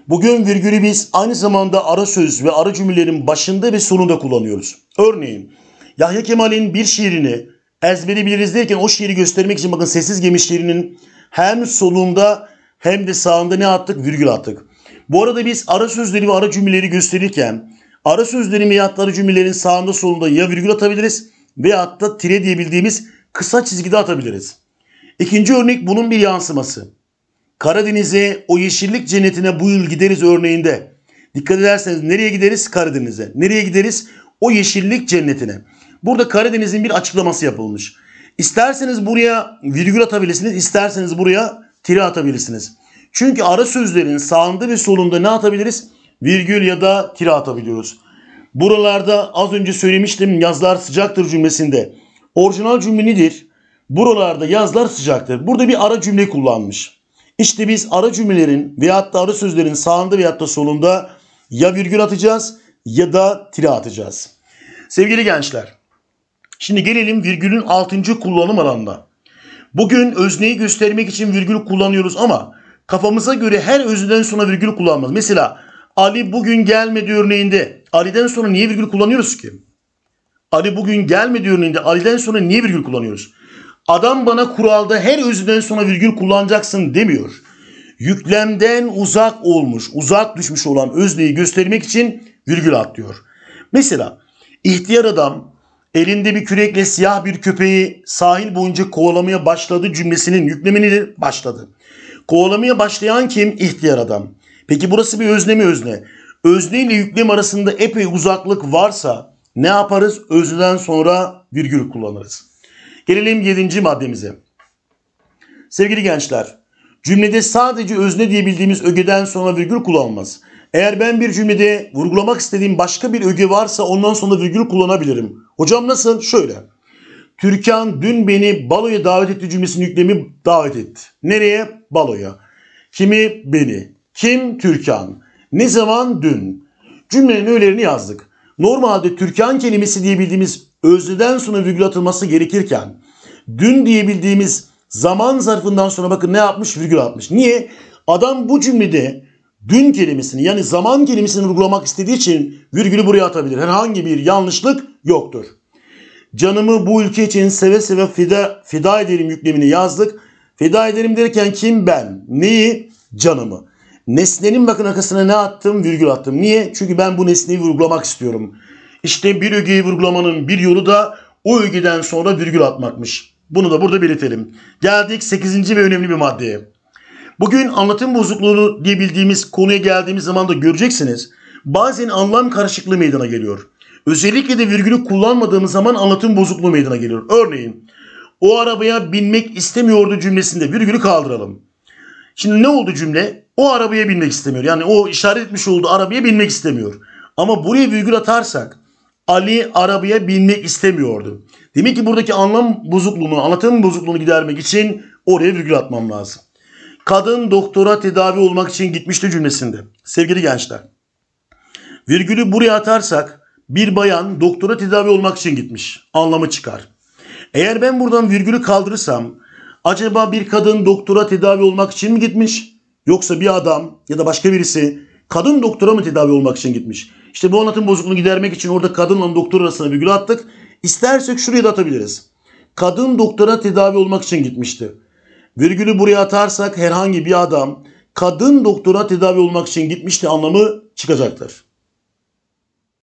Bugün virgülü biz aynı zamanda ara söz ve ara cümlelerin başında ve sonunda kullanıyoruz. Örneğin Yahya Kemal'in bir şiirini ezberi biliriz derken o şiiri göstermek için bakın sessiz gemi şiirinin hem solunda hem de sağında ne attık? Virgül attık. Bu arada biz ara sözleri ve ara cümleleri gösterirken ara sözlerin veya ara cümlelerin sağında solunda ya virgül atabiliriz veyahut da tire diyebildiğimiz kısa çizgide atabiliriz. İkinci örnek bunun bir yansıması. Karadeniz'e o yeşillik cennetine bu yıl gideriz örneğinde. Dikkat ederseniz nereye gideriz? Karadeniz'e. Nereye gideriz? O yeşillik cennetine. Burada Karadeniz'in bir açıklaması yapılmış. İsterseniz buraya virgül atabilirsiniz, isterseniz buraya tire atabilirsiniz. Çünkü ara sözlerin sağında ve solunda ne atabiliriz? Virgül ya da tire atabiliyoruz. Buralarda az önce söylemiştim yazlar sıcaktır cümlesinde. Orijinal cümle nedir? Buralarda yazlar sıcaktır. Burada bir ara cümle kullanmış. İşte biz ara cümlelerin veyahut da ara sözlerin sağında veyahut da solunda ya virgül atacağız ya da tire atacağız. Sevgili gençler, şimdi gelelim virgülün 6. kullanım alanına. Bugün özneyi göstermek için virgül kullanıyoruz ama kafamıza göre her özneden sonra virgül kullanmaz. Mesela Ali bugün gelmedi örneğinde Ali'den sonra niye virgül kullanıyoruz ki? Ali bugün gelmedi örneğinde Ali'den sonra niye virgül kullanıyoruz? Adam bana kuralda her özünden sonra virgül kullanacaksın demiyor. Yüklemden uzak olmuş, uzak düşmüş olan özneyi göstermek için virgül atlıyor. Mesela ihtiyar adam elinde bir kürekle siyah bir köpeği sahil boyunca kovalamaya başladı cümlesinin yüklemini başladı. Kovalamaya başlayan kim? İhtiyar adam. Peki burası bir özne mi özne? Özne ile yüklem arasında epey uzaklık varsa ne yaparız? Özneden sonra virgül kullanırız. Gelelim yedinci maddemize. Sevgili gençler, cümlede sadece özne diyebildiğimiz ögeden sonra virgül kullanılmaz. Eğer ben bir cümlede vurgulamak istediğim başka bir öge varsa ondan sonra virgül kullanabilirim. Hocam nasıl? Şöyle. Türkan dün beni baloya davet etti cümlesinin yüklemi davet etti. Nereye? Baloya. Kimi? Beni. Kim? Türkan. Ne zaman? Dün. Cümlenin öğelerini yazdık. Normalde Türkan kelimesi diye bildiğimiz özneden sonra virgül atılması gerekirken dün diyebildiğimiz zaman zarfından sonra bakın ne yapmış virgül atmış. Niye? Adam bu cümlede dün kelimesini yani zaman kelimesini vurgulamak istediği için virgülü buraya atabilir. Herhangi bir yanlışlık yoktur. Canımı bu ülke için seve seve fida, fida ederim yüklemini yazdık. Feda ederim derken kim ben? Neyi? Canımı. Nesnenin bakın arkasına ne attım? Virgül attım. Niye? Çünkü ben bu nesneyi vurgulamak istiyorum. İşte bir ögeyi vurgulamanın bir yolu da o ögeden sonra virgül atmakmış. Bunu da burada belirtelim. Geldik 8. ve önemli bir maddeye. Bugün anlatım bozukluğunu diye bildiğimiz konuya geldiğimiz zaman da göreceksiniz. Bazen anlam karışıklığı meydana geliyor. Özellikle de virgülü kullanmadığımız zaman anlatım bozukluğu meydana geliyor. Örneğin o arabaya binmek istemiyordu cümlesinde virgülü kaldıralım. Şimdi ne oldu cümle? O arabaya binmek istemiyor. Yani o işaret etmiş olduğu arabaya binmek istemiyor. Ama buraya virgül atarsak Ali arabaya binmek istemiyordu. Demek ki buradaki anlam bozukluğunu, anlatım bozukluğunu gidermek için oraya virgül atmam lazım. Kadın doktora tedavi olmak için gitmişti cümlesinde. Sevgili gençler. Virgülü buraya atarsak bir bayan doktora tedavi olmak için gitmiş. Anlamı çıkar. Eğer ben buradan virgülü kaldırırsam acaba bir kadın doktora tedavi olmak için mi gitmiş? Yoksa bir adam ya da başka birisi Kadın doktora mı tedavi olmak için gitmiş? İşte bu anlatım bozukluğunu gidermek için orada kadınla doktor arasına virgül attık. İstersek şuraya da atabiliriz. Kadın doktora tedavi olmak için gitmişti. Virgülü buraya atarsak herhangi bir adam kadın doktora tedavi olmak için gitmişti anlamı çıkacaktır.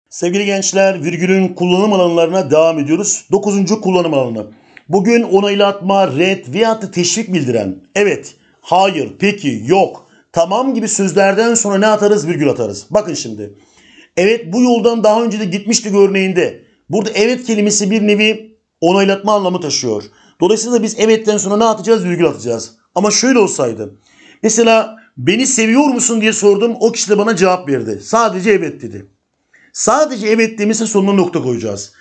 Sevgili gençler virgülün kullanım alanlarına devam ediyoruz. Dokuzuncu kullanım alanı. Bugün onaylatma, red veyahut da teşvik bildiren. Evet, hayır, peki, yok, Tamam gibi sözlerden sonra ne atarız? Virgül atarız. Bakın şimdi. Evet bu yoldan daha önce de gitmiştik örneğinde. Burada evet kelimesi bir nevi onaylatma anlamı taşıyor. Dolayısıyla biz evetten sonra ne atacağız? Virgül atacağız. Ama şöyle olsaydı. Mesela beni seviyor musun diye sordum. O kişi de bana cevap verdi. Sadece evet dedi. Sadece evet demişse sonuna nokta koyacağız.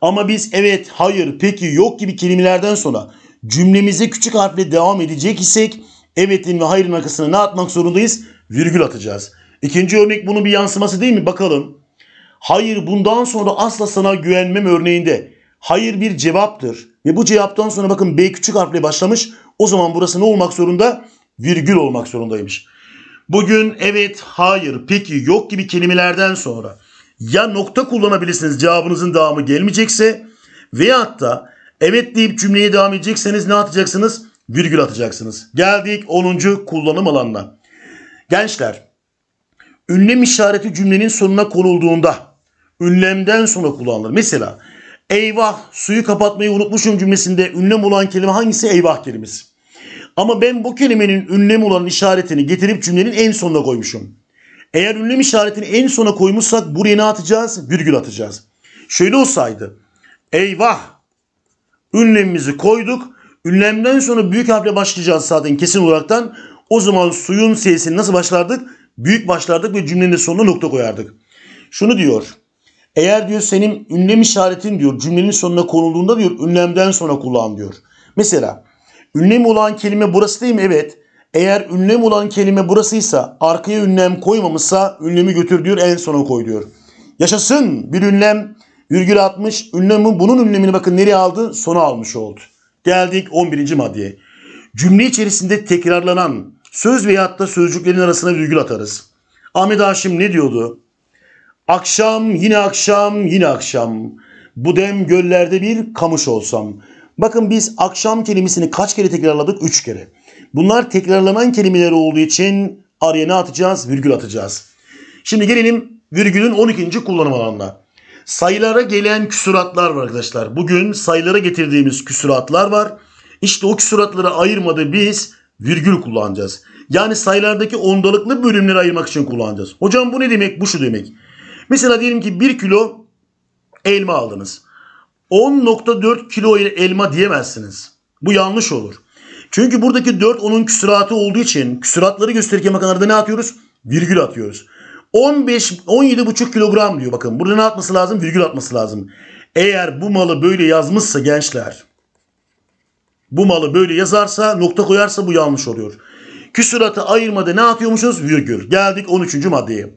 Ama biz evet, hayır, peki, yok gibi kelimelerden sonra cümlemize küçük harfle devam edecek isek evetin ve hayırın arkasına ne atmak zorundayız? Virgül atacağız. İkinci örnek bunun bir yansıması değil mi? Bakalım. Hayır bundan sonra asla sana güvenmem örneğinde. Hayır bir cevaptır. Ve bu cevaptan sonra bakın B küçük harfle başlamış. O zaman burası ne olmak zorunda? Virgül olmak zorundaymış. Bugün evet, hayır, peki, yok gibi kelimelerden sonra ya nokta kullanabilirsiniz cevabınızın devamı gelmeyecekse veyahut da evet deyip cümleye devam edecekseniz ne atacaksınız? virgül atacaksınız. Geldik 10. kullanım alanına. Gençler, ünlem işareti cümlenin sonuna konulduğunda ünlemden sonra kullanılır. Mesela eyvah suyu kapatmayı unutmuşum cümlesinde ünlem olan kelime hangisi? Eyvah kelimesi. Ama ben bu kelimenin ünlem olan işaretini getirip cümlenin en sonuna koymuşum. Eğer ünlem işaretini en sona koymuşsak buraya ne atacağız? Virgül atacağız. Şöyle olsaydı. Eyvah ünlemimizi koyduk. Ünlemden sonra büyük harfle başlayacağız zaten kesin olaraktan. O zaman suyun sesini nasıl başlardık? Büyük başlardık ve cümlenin sonuna nokta koyardık. Şunu diyor. Eğer diyor senin ünlem işaretin diyor cümlenin sonuna konulduğunda diyor ünlemden sonra kullan diyor. Mesela ünlem olan kelime burası değil mi? Evet. Eğer ünlem olan kelime burasıysa arkaya ünlem koymamışsa ünlemi götür diyor en sona koy diyor. Yaşasın bir ünlem virgül atmış. ünlemi bunun ünlemini bakın nereye aldı? Sona almış oldu. Geldik 11. maddeye. Cümle içerisinde tekrarlanan söz veyahut da sözcüklerin arasına virgül atarız. Ahmet Haşim ne diyordu? Akşam yine akşam yine akşam. Bu dem göllerde bir kamış olsam. Bakın biz akşam kelimesini kaç kere tekrarladık? Üç kere. Bunlar tekrarlanan kelimeler olduğu için araya ne atacağız? Virgül atacağız. Şimdi gelelim virgülün 12. kullanım alanına. Sayılara gelen küsuratlar var arkadaşlar. Bugün sayılara getirdiğimiz küsuratlar var. İşte o küsuratları ayırmadı biz virgül kullanacağız. Yani sayılardaki ondalıklı bölümleri ayırmak için kullanacağız. Hocam bu ne demek? Bu şu demek. Mesela diyelim ki 1 kilo elma aldınız. 10.4 kilo elma diyemezsiniz. Bu yanlış olur. Çünkü buradaki 4 onun küsuratı olduğu için küsuratları gösterirken bakın arada ne atıyoruz? Virgül atıyoruz. 15 17,5 kilogram diyor. Bakın burada ne atması lazım? Virgül atması lazım. Eğer bu malı böyle yazmışsa gençler bu malı böyle yazarsa nokta koyarsa bu yanlış oluyor. Küsuratı ayırmada ne atıyormuşuz? Virgül. Geldik 13. maddeye.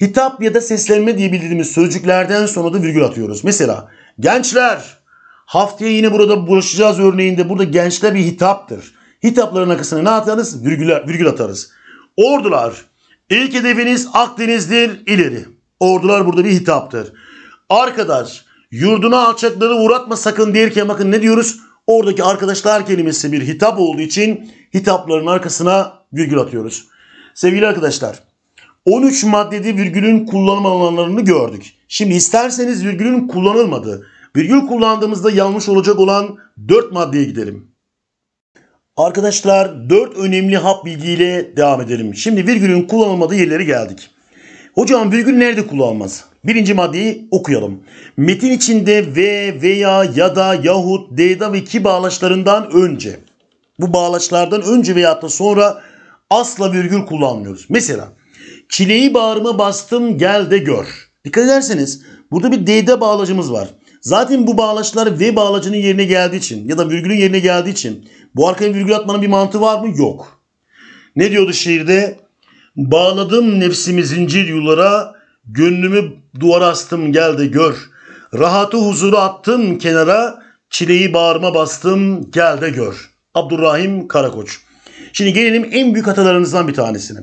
Hitap ya da seslenme diye bildiğimiz sözcüklerden sonra da virgül atıyoruz. Mesela gençler haftaya yine burada buluşacağız örneğinde burada gençler bir hitaptır. Hitapların arkasına ne atarız? Virgül, virgül atarız. Ordular İlk hedefiniz Akdeniz'dir ileri. Ordular burada bir hitaptır. Arkadaş yurduna alçakları uğratma sakın derken bakın ne diyoruz? Oradaki arkadaşlar kelimesi bir hitap olduğu için hitapların arkasına virgül atıyoruz. Sevgili arkadaşlar 13 maddede virgülün kullanım alanlarını gördük. Şimdi isterseniz virgülün kullanılmadığı, virgül kullandığımızda yanlış olacak olan 4 maddeye gidelim. Arkadaşlar 4 önemli hap bilgiyle devam edelim. Şimdi virgülün kullanılmadığı yerlere geldik. Hocam virgül nerede kullanılmaz? Birinci maddeyi okuyalım. Metin içinde ve veya ya da yahut d'da ve ki bağlaçlarından önce. Bu bağlaçlardan önce veya da sonra asla virgül kullanmıyoruz. Mesela çileği bağrıma bastım gel de gör. Dikkat ederseniz burada bir d'de bağlacımız var. Zaten bu bağlaçlar V bağlacının yerine geldiği için ya da virgülün yerine geldiği için bu arkaya virgül atmanın bir mantığı var mı? Yok. Ne diyordu şiirde? Bağladım nefsimi zincir yulara, gönlümü duvara astım gel de gör. Rahatı huzuru attım kenara, çileyi bağrıma bastım gel de gör. Abdurrahim Karakoç. Şimdi gelelim en büyük hatalarınızdan bir tanesine.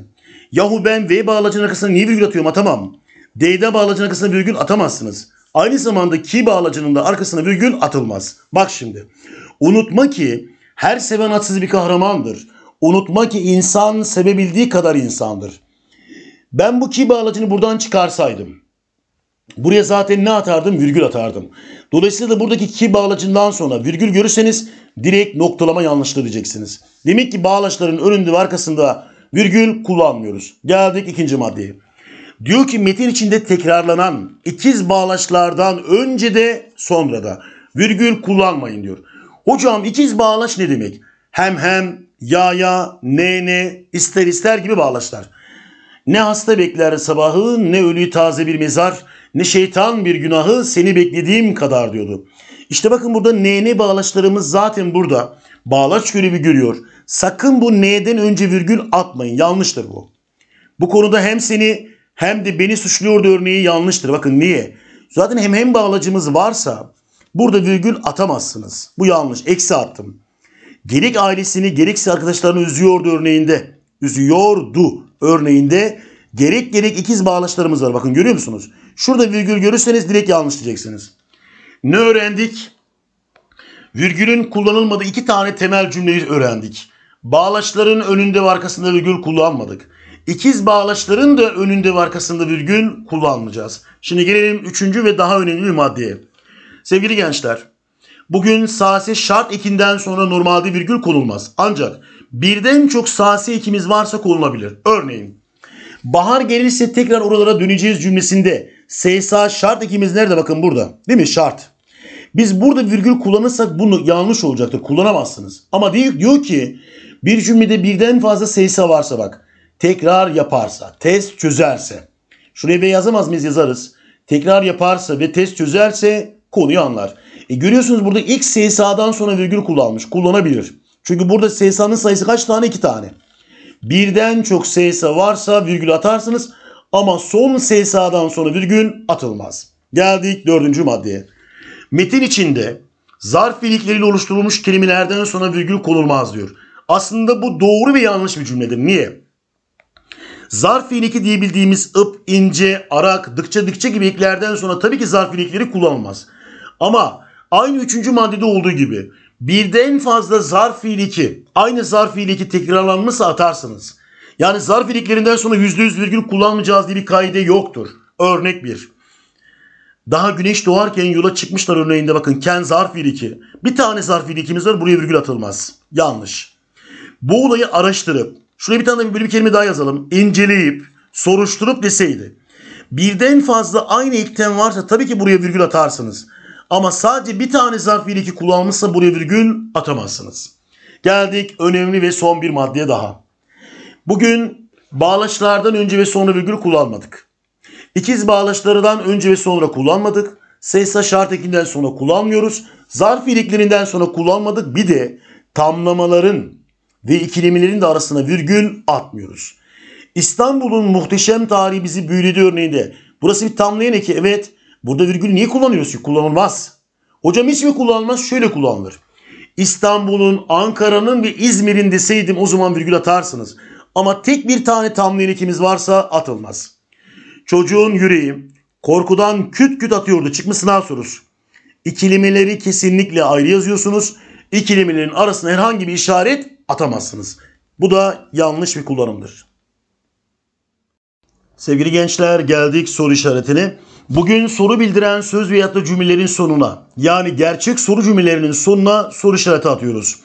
Yahu ben V bağlacının arkasına niye virgül atıyorum atamam. D'den bağlacının arkasına virgül atamazsınız. Aynı zamanda ki bağlacının da arkasına bir gün atılmaz. Bak şimdi. Unutma ki her seven haksız bir kahramandır. Unutma ki insan sebebildiği kadar insandır. Ben bu ki bağlacını buradan çıkarsaydım. Buraya zaten ne atardım? Virgül atardım. Dolayısıyla da buradaki ki bağlacından sonra virgül görürseniz direkt noktalama yanlışlığı diyeceksiniz. Demek ki bağlaçların önünde ve arkasında virgül kullanmıyoruz. Geldik ikinci maddeye. Diyor ki metin içinde tekrarlanan ikiz bağlaçlardan önce de sonra da virgül kullanmayın diyor. Hocam ikiz bağlaç ne demek? Hem hem, ya ya, ne ne, ister ister gibi bağlaçlar. Ne hasta bekler sabahı, ne ölüyü taze bir mezar, ne şeytan bir günahı seni beklediğim kadar diyordu. İşte bakın burada ne ne bağlaçlarımız zaten burada. Bağlaç görevi görüyor. Sakın bu n'den önce virgül atmayın. Yanlıştır bu. Bu konuda hem seni hem de beni suçluyordu örneği yanlıştır. Bakın niye? Zaten hem hem bağlacımız varsa burada virgül atamazsınız. Bu yanlış. Eksi attım. Gerek ailesini gerekse arkadaşlarını üzüyordu örneğinde. Üzüyordu örneğinde. Gerek gerek ikiz bağlaçlarımız var. Bakın görüyor musunuz? Şurada virgül görürseniz direkt yanlış diyeceksiniz. Ne öğrendik? Virgülün kullanılmadığı iki tane temel cümleyi öğrendik. Bağlaçların önünde ve arkasında virgül kullanmadık. İkiz bağlaçların da önünde ve arkasında virgül kullanmayacağız. Şimdi gelelim üçüncü ve daha önemli bir maddeye. Sevgili gençler, bugün sasi şart ikinden sonra normalde virgül konulmaz. Ancak birden çok sasi ikimiz varsa konulabilir. Örneğin, bahar gelirse tekrar oralara döneceğiz cümlesinde SSA şart ikimiz nerede bakın burada. Değil mi şart? Biz burada virgül kullanırsak bunu yanlış olacaktır. Kullanamazsınız. Ama diyor, diyor ki bir cümlede birden fazla SSA varsa bak tekrar yaparsa, test çözerse. Şuraya bir yazamaz mıyız yazarız. Tekrar yaparsa ve test çözerse konuyu anlar. E görüyorsunuz burada ilk SSA'dan sonra virgül kullanmış. Kullanabilir. Çünkü burada SSA'nın sayısı kaç tane? İki tane. Birden çok SSA varsa virgül atarsınız. Ama son SSA'dan sonra virgül atılmaz. Geldik dördüncü maddeye. Metin içinde zarf fiilikleriyle oluşturulmuş kelimelerden sonra virgül konulmaz diyor. Aslında bu doğru ve yanlış bir cümledir. Niye? Zarf diye bildiğimiz ıp, ince, arak, dıkça, dikçe gibi eklerden sonra tabii ki zarf fiilikleri kullanılmaz. Ama aynı üçüncü maddede olduğu gibi birden fazla zarf fiiliki aynı zarf fiiliki tekrarlanmışsa atarsınız. Yani zarf fiiliklerinden sonra yüzde yüz virgül kullanmayacağız diye bir kaide yoktur. Örnek bir. Daha güneş doğarken yola çıkmışlar örneğinde bakın ken zarf fiiliki. Bir tane zarf fiilikimiz var buraya virgül atılmaz. Yanlış. Bu olayı araştırıp Şuraya bir tane böyle bir kelime daha yazalım. İnceleyip, soruşturup deseydi. Birden fazla aynı ikten varsa tabii ki buraya virgül atarsınız. Ama sadece bir tane zarf bir iki kullanmışsa buraya virgül atamazsınız. Geldik önemli ve son bir maddeye daha. Bugün bağlaçlardan önce ve sonra virgül kullanmadık. İkiz bağlaçlardan önce ve sonra kullanmadık. Sesla şart ekinden sonra kullanmıyoruz. Zarf iliklerinden sonra kullanmadık. Bir de tamlamaların ve ikilemelerin de arasına virgül atmıyoruz. İstanbul'un muhteşem tarihi bizi büyüledi örneğinde. Burası bir tamlayan eki. Evet burada virgül niye kullanıyoruz ki? Kullanılmaz. Hocam hiç mi kullanılmaz? Şöyle kullanılır. İstanbul'un, Ankara'nın ve İzmir'in deseydim o zaman virgül atarsınız. Ama tek bir tane tamlayan ekimiz varsa atılmaz. Çocuğun yüreği korkudan küt küt atıyordu. Çıkmış sınav sorusu. İkilemeleri kesinlikle ayrı yazıyorsunuz. İkilemelerin arasında herhangi bir işaret atamazsınız. Bu da yanlış bir kullanımdır. Sevgili gençler geldik soru işaretine. Bugün soru bildiren söz veyahut da cümlelerin sonuna yani gerçek soru cümlelerinin sonuna soru işareti atıyoruz.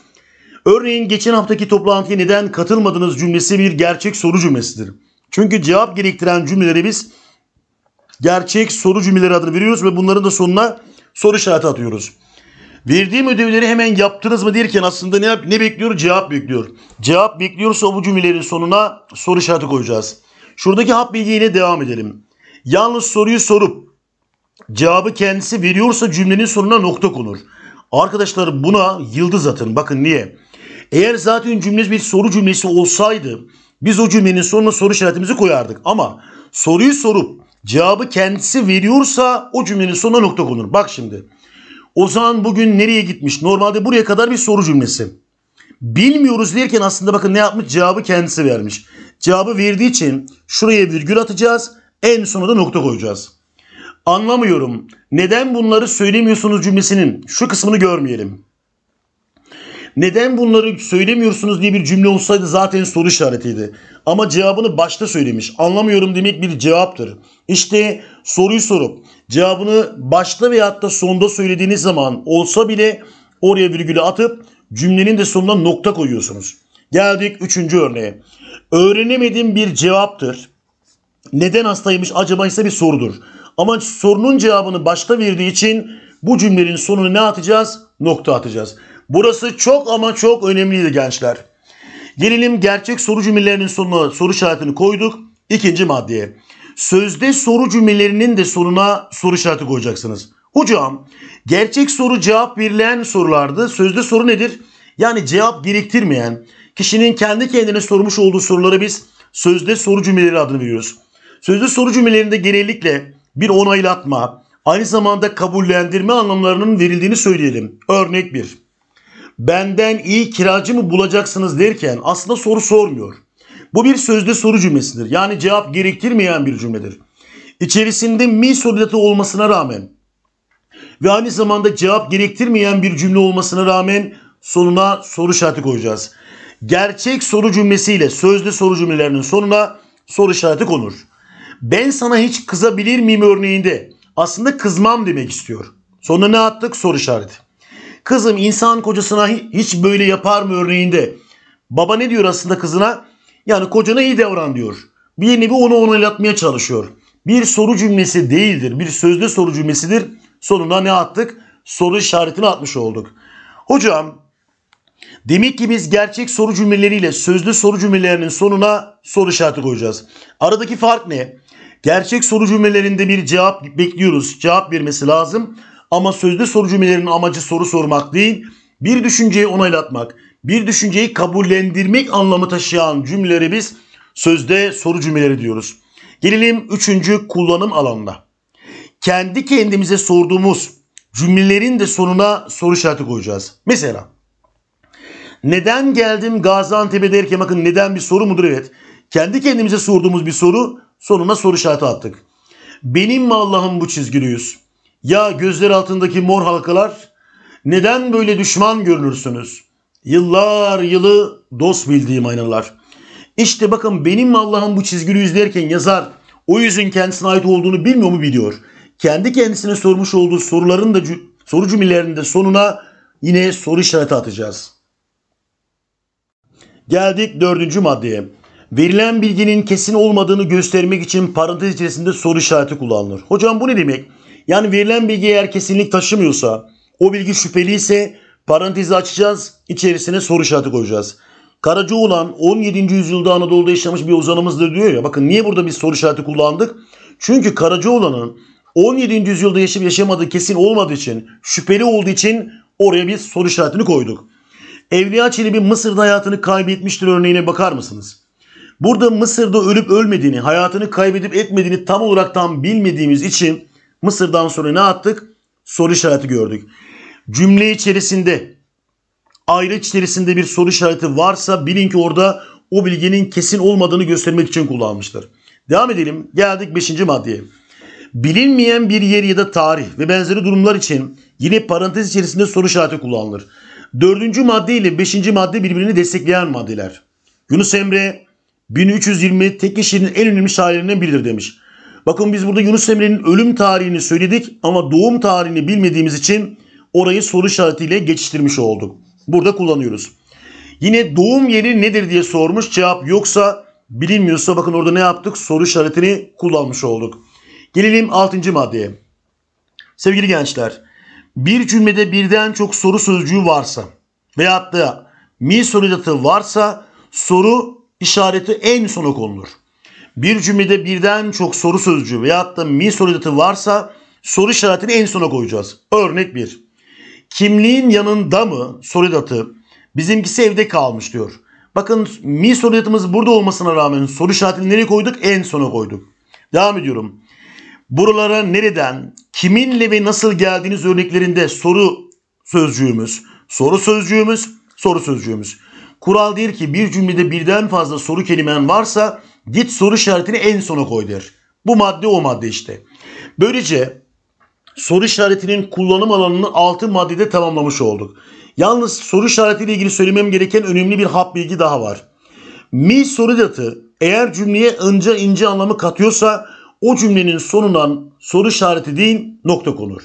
Örneğin geçen haftaki toplantıya neden katılmadınız cümlesi bir gerçek soru cümlesidir. Çünkü cevap gerektiren cümleleri biz gerçek soru cümleleri adını veriyoruz ve bunların da sonuna soru işareti atıyoruz. Verdiğim ödevleri hemen yaptınız mı derken aslında ne, ne bekliyor? Cevap bekliyor. Cevap bekliyorsa bu cümlelerin sonuna soru işareti koyacağız. Şuradaki hap bilgiyle devam edelim. Yalnız soruyu sorup cevabı kendisi veriyorsa cümlenin sonuna nokta konur. Arkadaşlar buna yıldız atın. Bakın niye? Eğer zaten cümlemiz bir soru cümlesi olsaydı biz o cümlenin sonuna soru işaretimizi koyardık. Ama soruyu sorup cevabı kendisi veriyorsa o cümlenin sonuna nokta konur. Bak şimdi. Ozan bugün nereye gitmiş? Normalde buraya kadar bir soru cümlesi. Bilmiyoruz derken aslında bakın ne yapmış? Cevabı kendisi vermiş. Cevabı verdiği için şuraya virgül atacağız. En sona da nokta koyacağız. Anlamıyorum. Neden bunları söylemiyorsunuz cümlesinin şu kısmını görmeyelim. Neden bunları söylemiyorsunuz diye bir cümle olsaydı zaten soru işaretiydi. Ama cevabını başta söylemiş. Anlamıyorum demek bir cevaptır. İşte soruyu sorup cevabını başta veyahut da sonda söylediğiniz zaman olsa bile oraya virgülü atıp cümlenin de sonuna nokta koyuyorsunuz. Geldik üçüncü örneğe. Öğrenemediğim bir cevaptır. Neden hastaymış acaba ise bir sorudur. Ama sorunun cevabını başta verdiği için bu cümlenin sonuna ne atacağız? Nokta atacağız. Burası çok ama çok önemliydi gençler. Gelelim gerçek soru cümlelerinin sonuna soru işaretini koyduk. İkinci maddeye sözde soru cümlelerinin de sonuna soru işareti koyacaksınız. Hocam gerçek soru cevap verilen sorulardı. sözde soru nedir? Yani cevap gerektirmeyen kişinin kendi kendine sormuş olduğu sorulara biz sözde soru cümleleri adını veriyoruz. Sözde soru cümlelerinde genellikle bir onaylatma, aynı zamanda kabullendirme anlamlarının verildiğini söyleyelim. Örnek 1. Benden iyi kiracı mı bulacaksınız derken aslında soru sormuyor. Bu bir sözde soru cümlesidir. Yani cevap gerektirmeyen bir cümledir. İçerisinde mi sorulatı olmasına rağmen ve aynı zamanda cevap gerektirmeyen bir cümle olmasına rağmen sonuna soru işareti koyacağız. Gerçek soru cümlesiyle sözlü soru cümlelerinin sonuna soru işareti konur. Ben sana hiç kızabilir miyim örneğinde aslında kızmam demek istiyor. Sonuna ne attık? Soru işareti. Kızım insan kocasına hiç böyle yapar mı örneğinde. Baba ne diyor aslında kızına? Yani kocana iyi davran diyor. Bir yeni bir onu onaylatmaya çalışıyor. Bir soru cümlesi değildir. Bir sözde soru cümlesidir. Sonuna ne attık? Soru işaretini atmış olduk. Hocam demek ki biz gerçek soru cümleleriyle sözlü soru cümlelerinin sonuna soru işareti koyacağız. Aradaki fark ne? Gerçek soru cümlelerinde bir cevap bekliyoruz. Cevap vermesi lazım. Ama sözlü soru cümlelerinin amacı soru sormak değil, bir düşünceyi onaylatmak bir düşünceyi kabullendirmek anlamı taşıyan cümleleri biz sözde soru cümleleri diyoruz. Gelelim üçüncü kullanım alanına. Kendi kendimize sorduğumuz cümlelerin de sonuna soru işareti koyacağız. Mesela neden geldim Gaziantep'e derken bakın neden bir soru mudur? Evet. Kendi kendimize sorduğumuz bir soru sonuna soru işareti attık. Benim mi Allah'ım bu çizgiliyiz? Ya gözler altındaki mor halkalar neden böyle düşman görünürsünüz? Yıllar yılı dost bildiğim aynalar. İşte bakın benim mi Allah'ım bu çizgini izlerken yazar o yüzün kendisine ait olduğunu bilmiyor mu biliyor. Kendi kendisine sormuş olduğu soruların da soru cümlelerinin de sonuna yine soru işareti atacağız. Geldik dördüncü maddeye. Verilen bilginin kesin olmadığını göstermek için parantez içerisinde soru işareti kullanılır. Hocam bu ne demek? Yani verilen bilgi eğer kesinlik taşımıyorsa, o bilgi şüpheli ise Parantezi açacağız, içerisine soru işareti koyacağız. olan 17. yüzyılda Anadolu'da yaşamış bir ozanımızdır diyor ya. Bakın niye burada biz soru işareti kullandık? Çünkü olanın 17. yüzyılda yaşayıp yaşamadığı kesin olmadığı için, şüpheli olduğu için oraya bir soru işaretini koyduk. Evliya Çelebi Mısır'da hayatını kaybetmiştir örneğine bakar mısınız? Burada Mısır'da ölüp ölmediğini, hayatını kaybedip etmediğini tam olarak tam bilmediğimiz için Mısır'dan sonra ne attık? Soru işareti gördük cümle içerisinde ayrıç içerisinde bir soru işareti varsa bilin ki orada o bilginin kesin olmadığını göstermek için kullanmıştır. Devam edelim. Geldik 5. maddeye. Bilinmeyen bir yer ya da tarih ve benzeri durumlar için yine parantez içerisinde soru işareti kullanılır. Dördüncü madde ile beşinci madde birbirini destekleyen maddeler. Yunus Emre 1320 tek kişinin en önemli şairlerinden biridir demiş. Bakın biz burada Yunus Emre'nin ölüm tarihini söyledik ama doğum tarihini bilmediğimiz için orayı soru işaretiyle geçiştirmiş olduk. Burada kullanıyoruz. Yine doğum yeri nedir diye sormuş. Cevap yoksa bilinmiyorsa bakın orada ne yaptık? Soru işaretini kullanmış olduk. Gelelim 6. maddeye. Sevgili gençler, bir cümlede birden çok soru sözcüğü varsa veyahut da mi sorudatı varsa soru işareti en sona konulur. Bir cümlede birden çok soru sözcüğü veyahut da mi sorudatı varsa soru işaretini en sona koyacağız. Örnek 1. Kimliğin yanında mı sorudatı? Bizimkisi evde kalmış diyor. Bakın mi sorudatımız burada olmasına rağmen soru işaretini nereye koyduk? En sona koyduk. Devam ediyorum. Buralara nereden, kiminle ve nasıl geldiğiniz örneklerinde soru sözcüğümüz, soru sözcüğümüz, soru sözcüğümüz. Kural der ki bir cümlede birden fazla soru kelimen varsa git soru işaretini en sona koy der. Bu madde o madde işte. Böylece soru işaretinin kullanım alanını 6 maddede tamamlamış olduk. Yalnız soru işaretiyle ilgili söylemem gereken önemli bir hap bilgi daha var. Mi sorudatı eğer cümleye ince ince anlamı katıyorsa o cümlenin sonundan soru işareti değil nokta konur.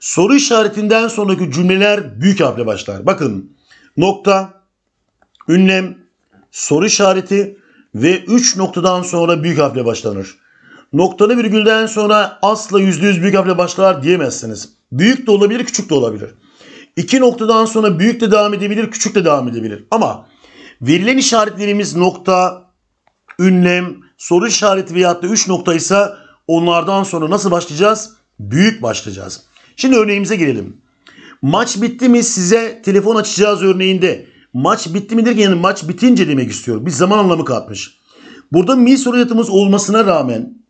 Soru işaretinden sonraki cümleler büyük harfle başlar. Bakın nokta, ünlem, soru işareti ve 3 noktadan sonra büyük harfle başlanır noktalı virgülden sonra asla %100 büyük harfle başlar diyemezsiniz. Büyük de olabilir, küçük de olabilir. İki noktadan sonra büyük de devam edebilir, küçük de devam edebilir. Ama verilen işaretlerimiz nokta, ünlem, soru işareti veyahut da 3 noktaysa onlardan sonra nasıl başlayacağız? Büyük başlayacağız. Şimdi örneğimize girelim. Maç bitti mi size telefon açacağız örneğinde. Maç bitti mi derken yani maç bitince demek istiyor. Bir zaman anlamı katmış. Burada mi soru olmasına rağmen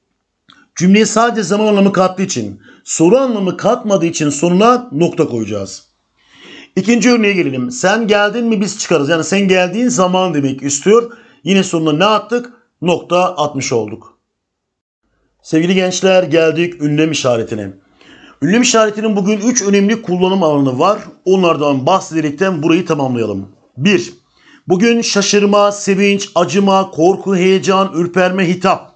Cümleye sadece zaman anlamı kattığı için, soru anlamı katmadığı için sonuna nokta koyacağız. İkinci örneğe gelelim. Sen geldin mi biz çıkarız. Yani sen geldiğin zaman demek istiyor. Yine sonuna ne attık? Nokta atmış olduk. Sevgili gençler geldik ünlem işaretine. Ünlem işaretinin bugün 3 önemli kullanım alanı var. Onlardan bahsederekten burayı tamamlayalım. 1. Bugün şaşırma, sevinç, acıma, korku, heyecan, ürperme, hitap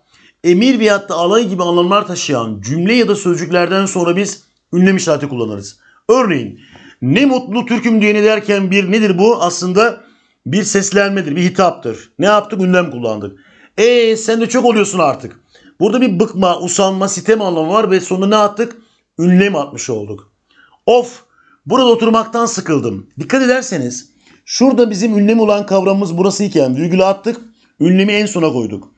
emir veyahut da alay gibi anlamlar taşıyan cümle ya da sözcüklerden sonra biz ünlem işareti kullanırız. Örneğin ne mutlu Türk'üm diyene derken bir nedir bu? Aslında bir seslenmedir, bir hitaptır. Ne yaptık? Ünlem kullandık. E sen de çok oluyorsun artık. Burada bir bıkma, usanma, sitem anlamı var ve sonunda ne attık? Ünlem atmış olduk. Of burada oturmaktan sıkıldım. Dikkat ederseniz şurada bizim ünlem olan kavramımız burası iken virgülü attık. Ünlemi en sona koyduk.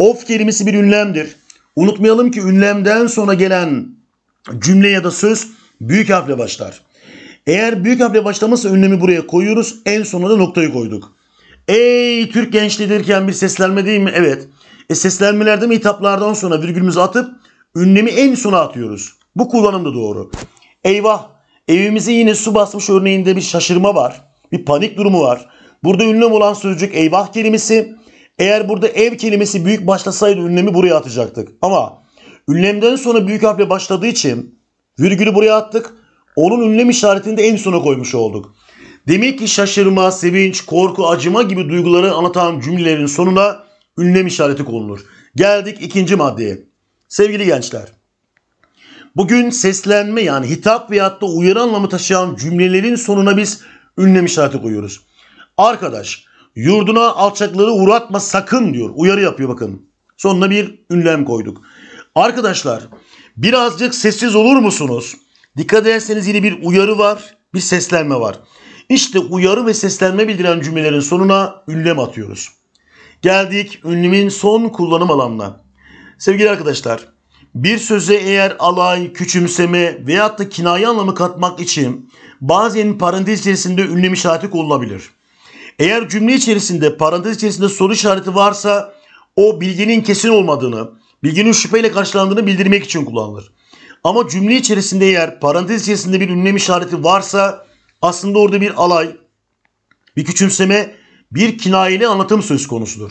Of kelimesi bir ünlemdir. Unutmayalım ki ünlemden sonra gelen cümle ya da söz büyük harfle başlar. Eğer büyük harfle başlamazsa ünlemi buraya koyuyoruz. En sonuna da noktayı koyduk. Ey Türk gençliği derken bir seslenme değil mi? Evet. E seslenmelerde mi hitaplardan sonra virgülümüzü atıp ünlemi en sona atıyoruz. Bu kullanım da doğru. Eyvah Evimizi yine su basmış örneğinde bir şaşırma var. Bir panik durumu var. Burada ünlem olan sözcük eyvah kelimesi eğer burada ev kelimesi büyük başlasaydı ünlemi buraya atacaktık. Ama ünlemden sonra büyük harfle başladığı için virgülü buraya attık. Onun ünlem işaretini de en sona koymuş olduk. Demek ki şaşırma, sevinç, korku, acıma gibi duyguları anlatan cümlelerin sonuna ünlem işareti konulur. Geldik ikinci maddeye. Sevgili gençler, bugün seslenme yani hitap veyahut da uyarı anlamı taşıyan cümlelerin sonuna biz ünlem işareti koyuyoruz. Arkadaş, Yurduna alçakları uğratma sakın diyor. Uyarı yapıyor bakın. Sonuna bir ünlem koyduk. Arkadaşlar birazcık sessiz olur musunuz? Dikkat ederseniz yine bir uyarı var, bir seslenme var. İşte uyarı ve seslenme bildiren cümlelerin sonuna ünlem atıyoruz. Geldik ünlemin son kullanım alanına. Sevgili arkadaşlar, bir söze eğer alay, küçümseme veyahut da kinaye anlamı katmak için bazen parantez içerisinde ünlem işareti kullanılabilir. Eğer cümle içerisinde parantez içerisinde soru işareti varsa o bilginin kesin olmadığını, bilginin şüpheyle karşılandığını bildirmek için kullanılır. Ama cümle içerisinde eğer parantez içerisinde bir ünlem işareti varsa aslında orada bir alay, bir küçümseme, bir kinayeli anlatım söz konusudur.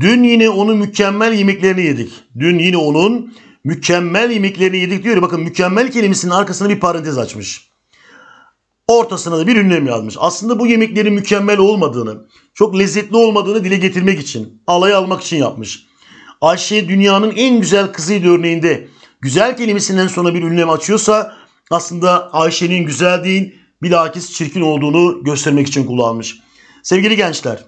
Dün yine onun mükemmel yemeklerini yedik. Dün yine onun mükemmel yemeklerini yedik diyor. Bakın mükemmel kelimesinin arkasına bir parantez açmış. Ortasına da bir ünlem yazmış. Aslında bu yemeklerin mükemmel olmadığını, çok lezzetli olmadığını dile getirmek için, alay almak için yapmış. Ayşe dünyanın en güzel kızıydı örneğinde güzel kelimesinden sonra bir ünlem açıyorsa aslında Ayşe'nin güzel değil bilakis çirkin olduğunu göstermek için kullanmış. Sevgili gençler,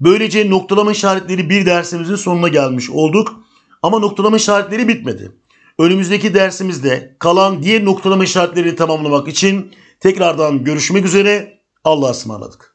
böylece noktalama işaretleri bir dersimizin sonuna gelmiş olduk ama noktalama işaretleri bitmedi. Önümüzdeki dersimizde kalan diğer noktalama işaretlerini tamamlamak için Tekrardan görüşmek üzere. Allah'a ısmarladık.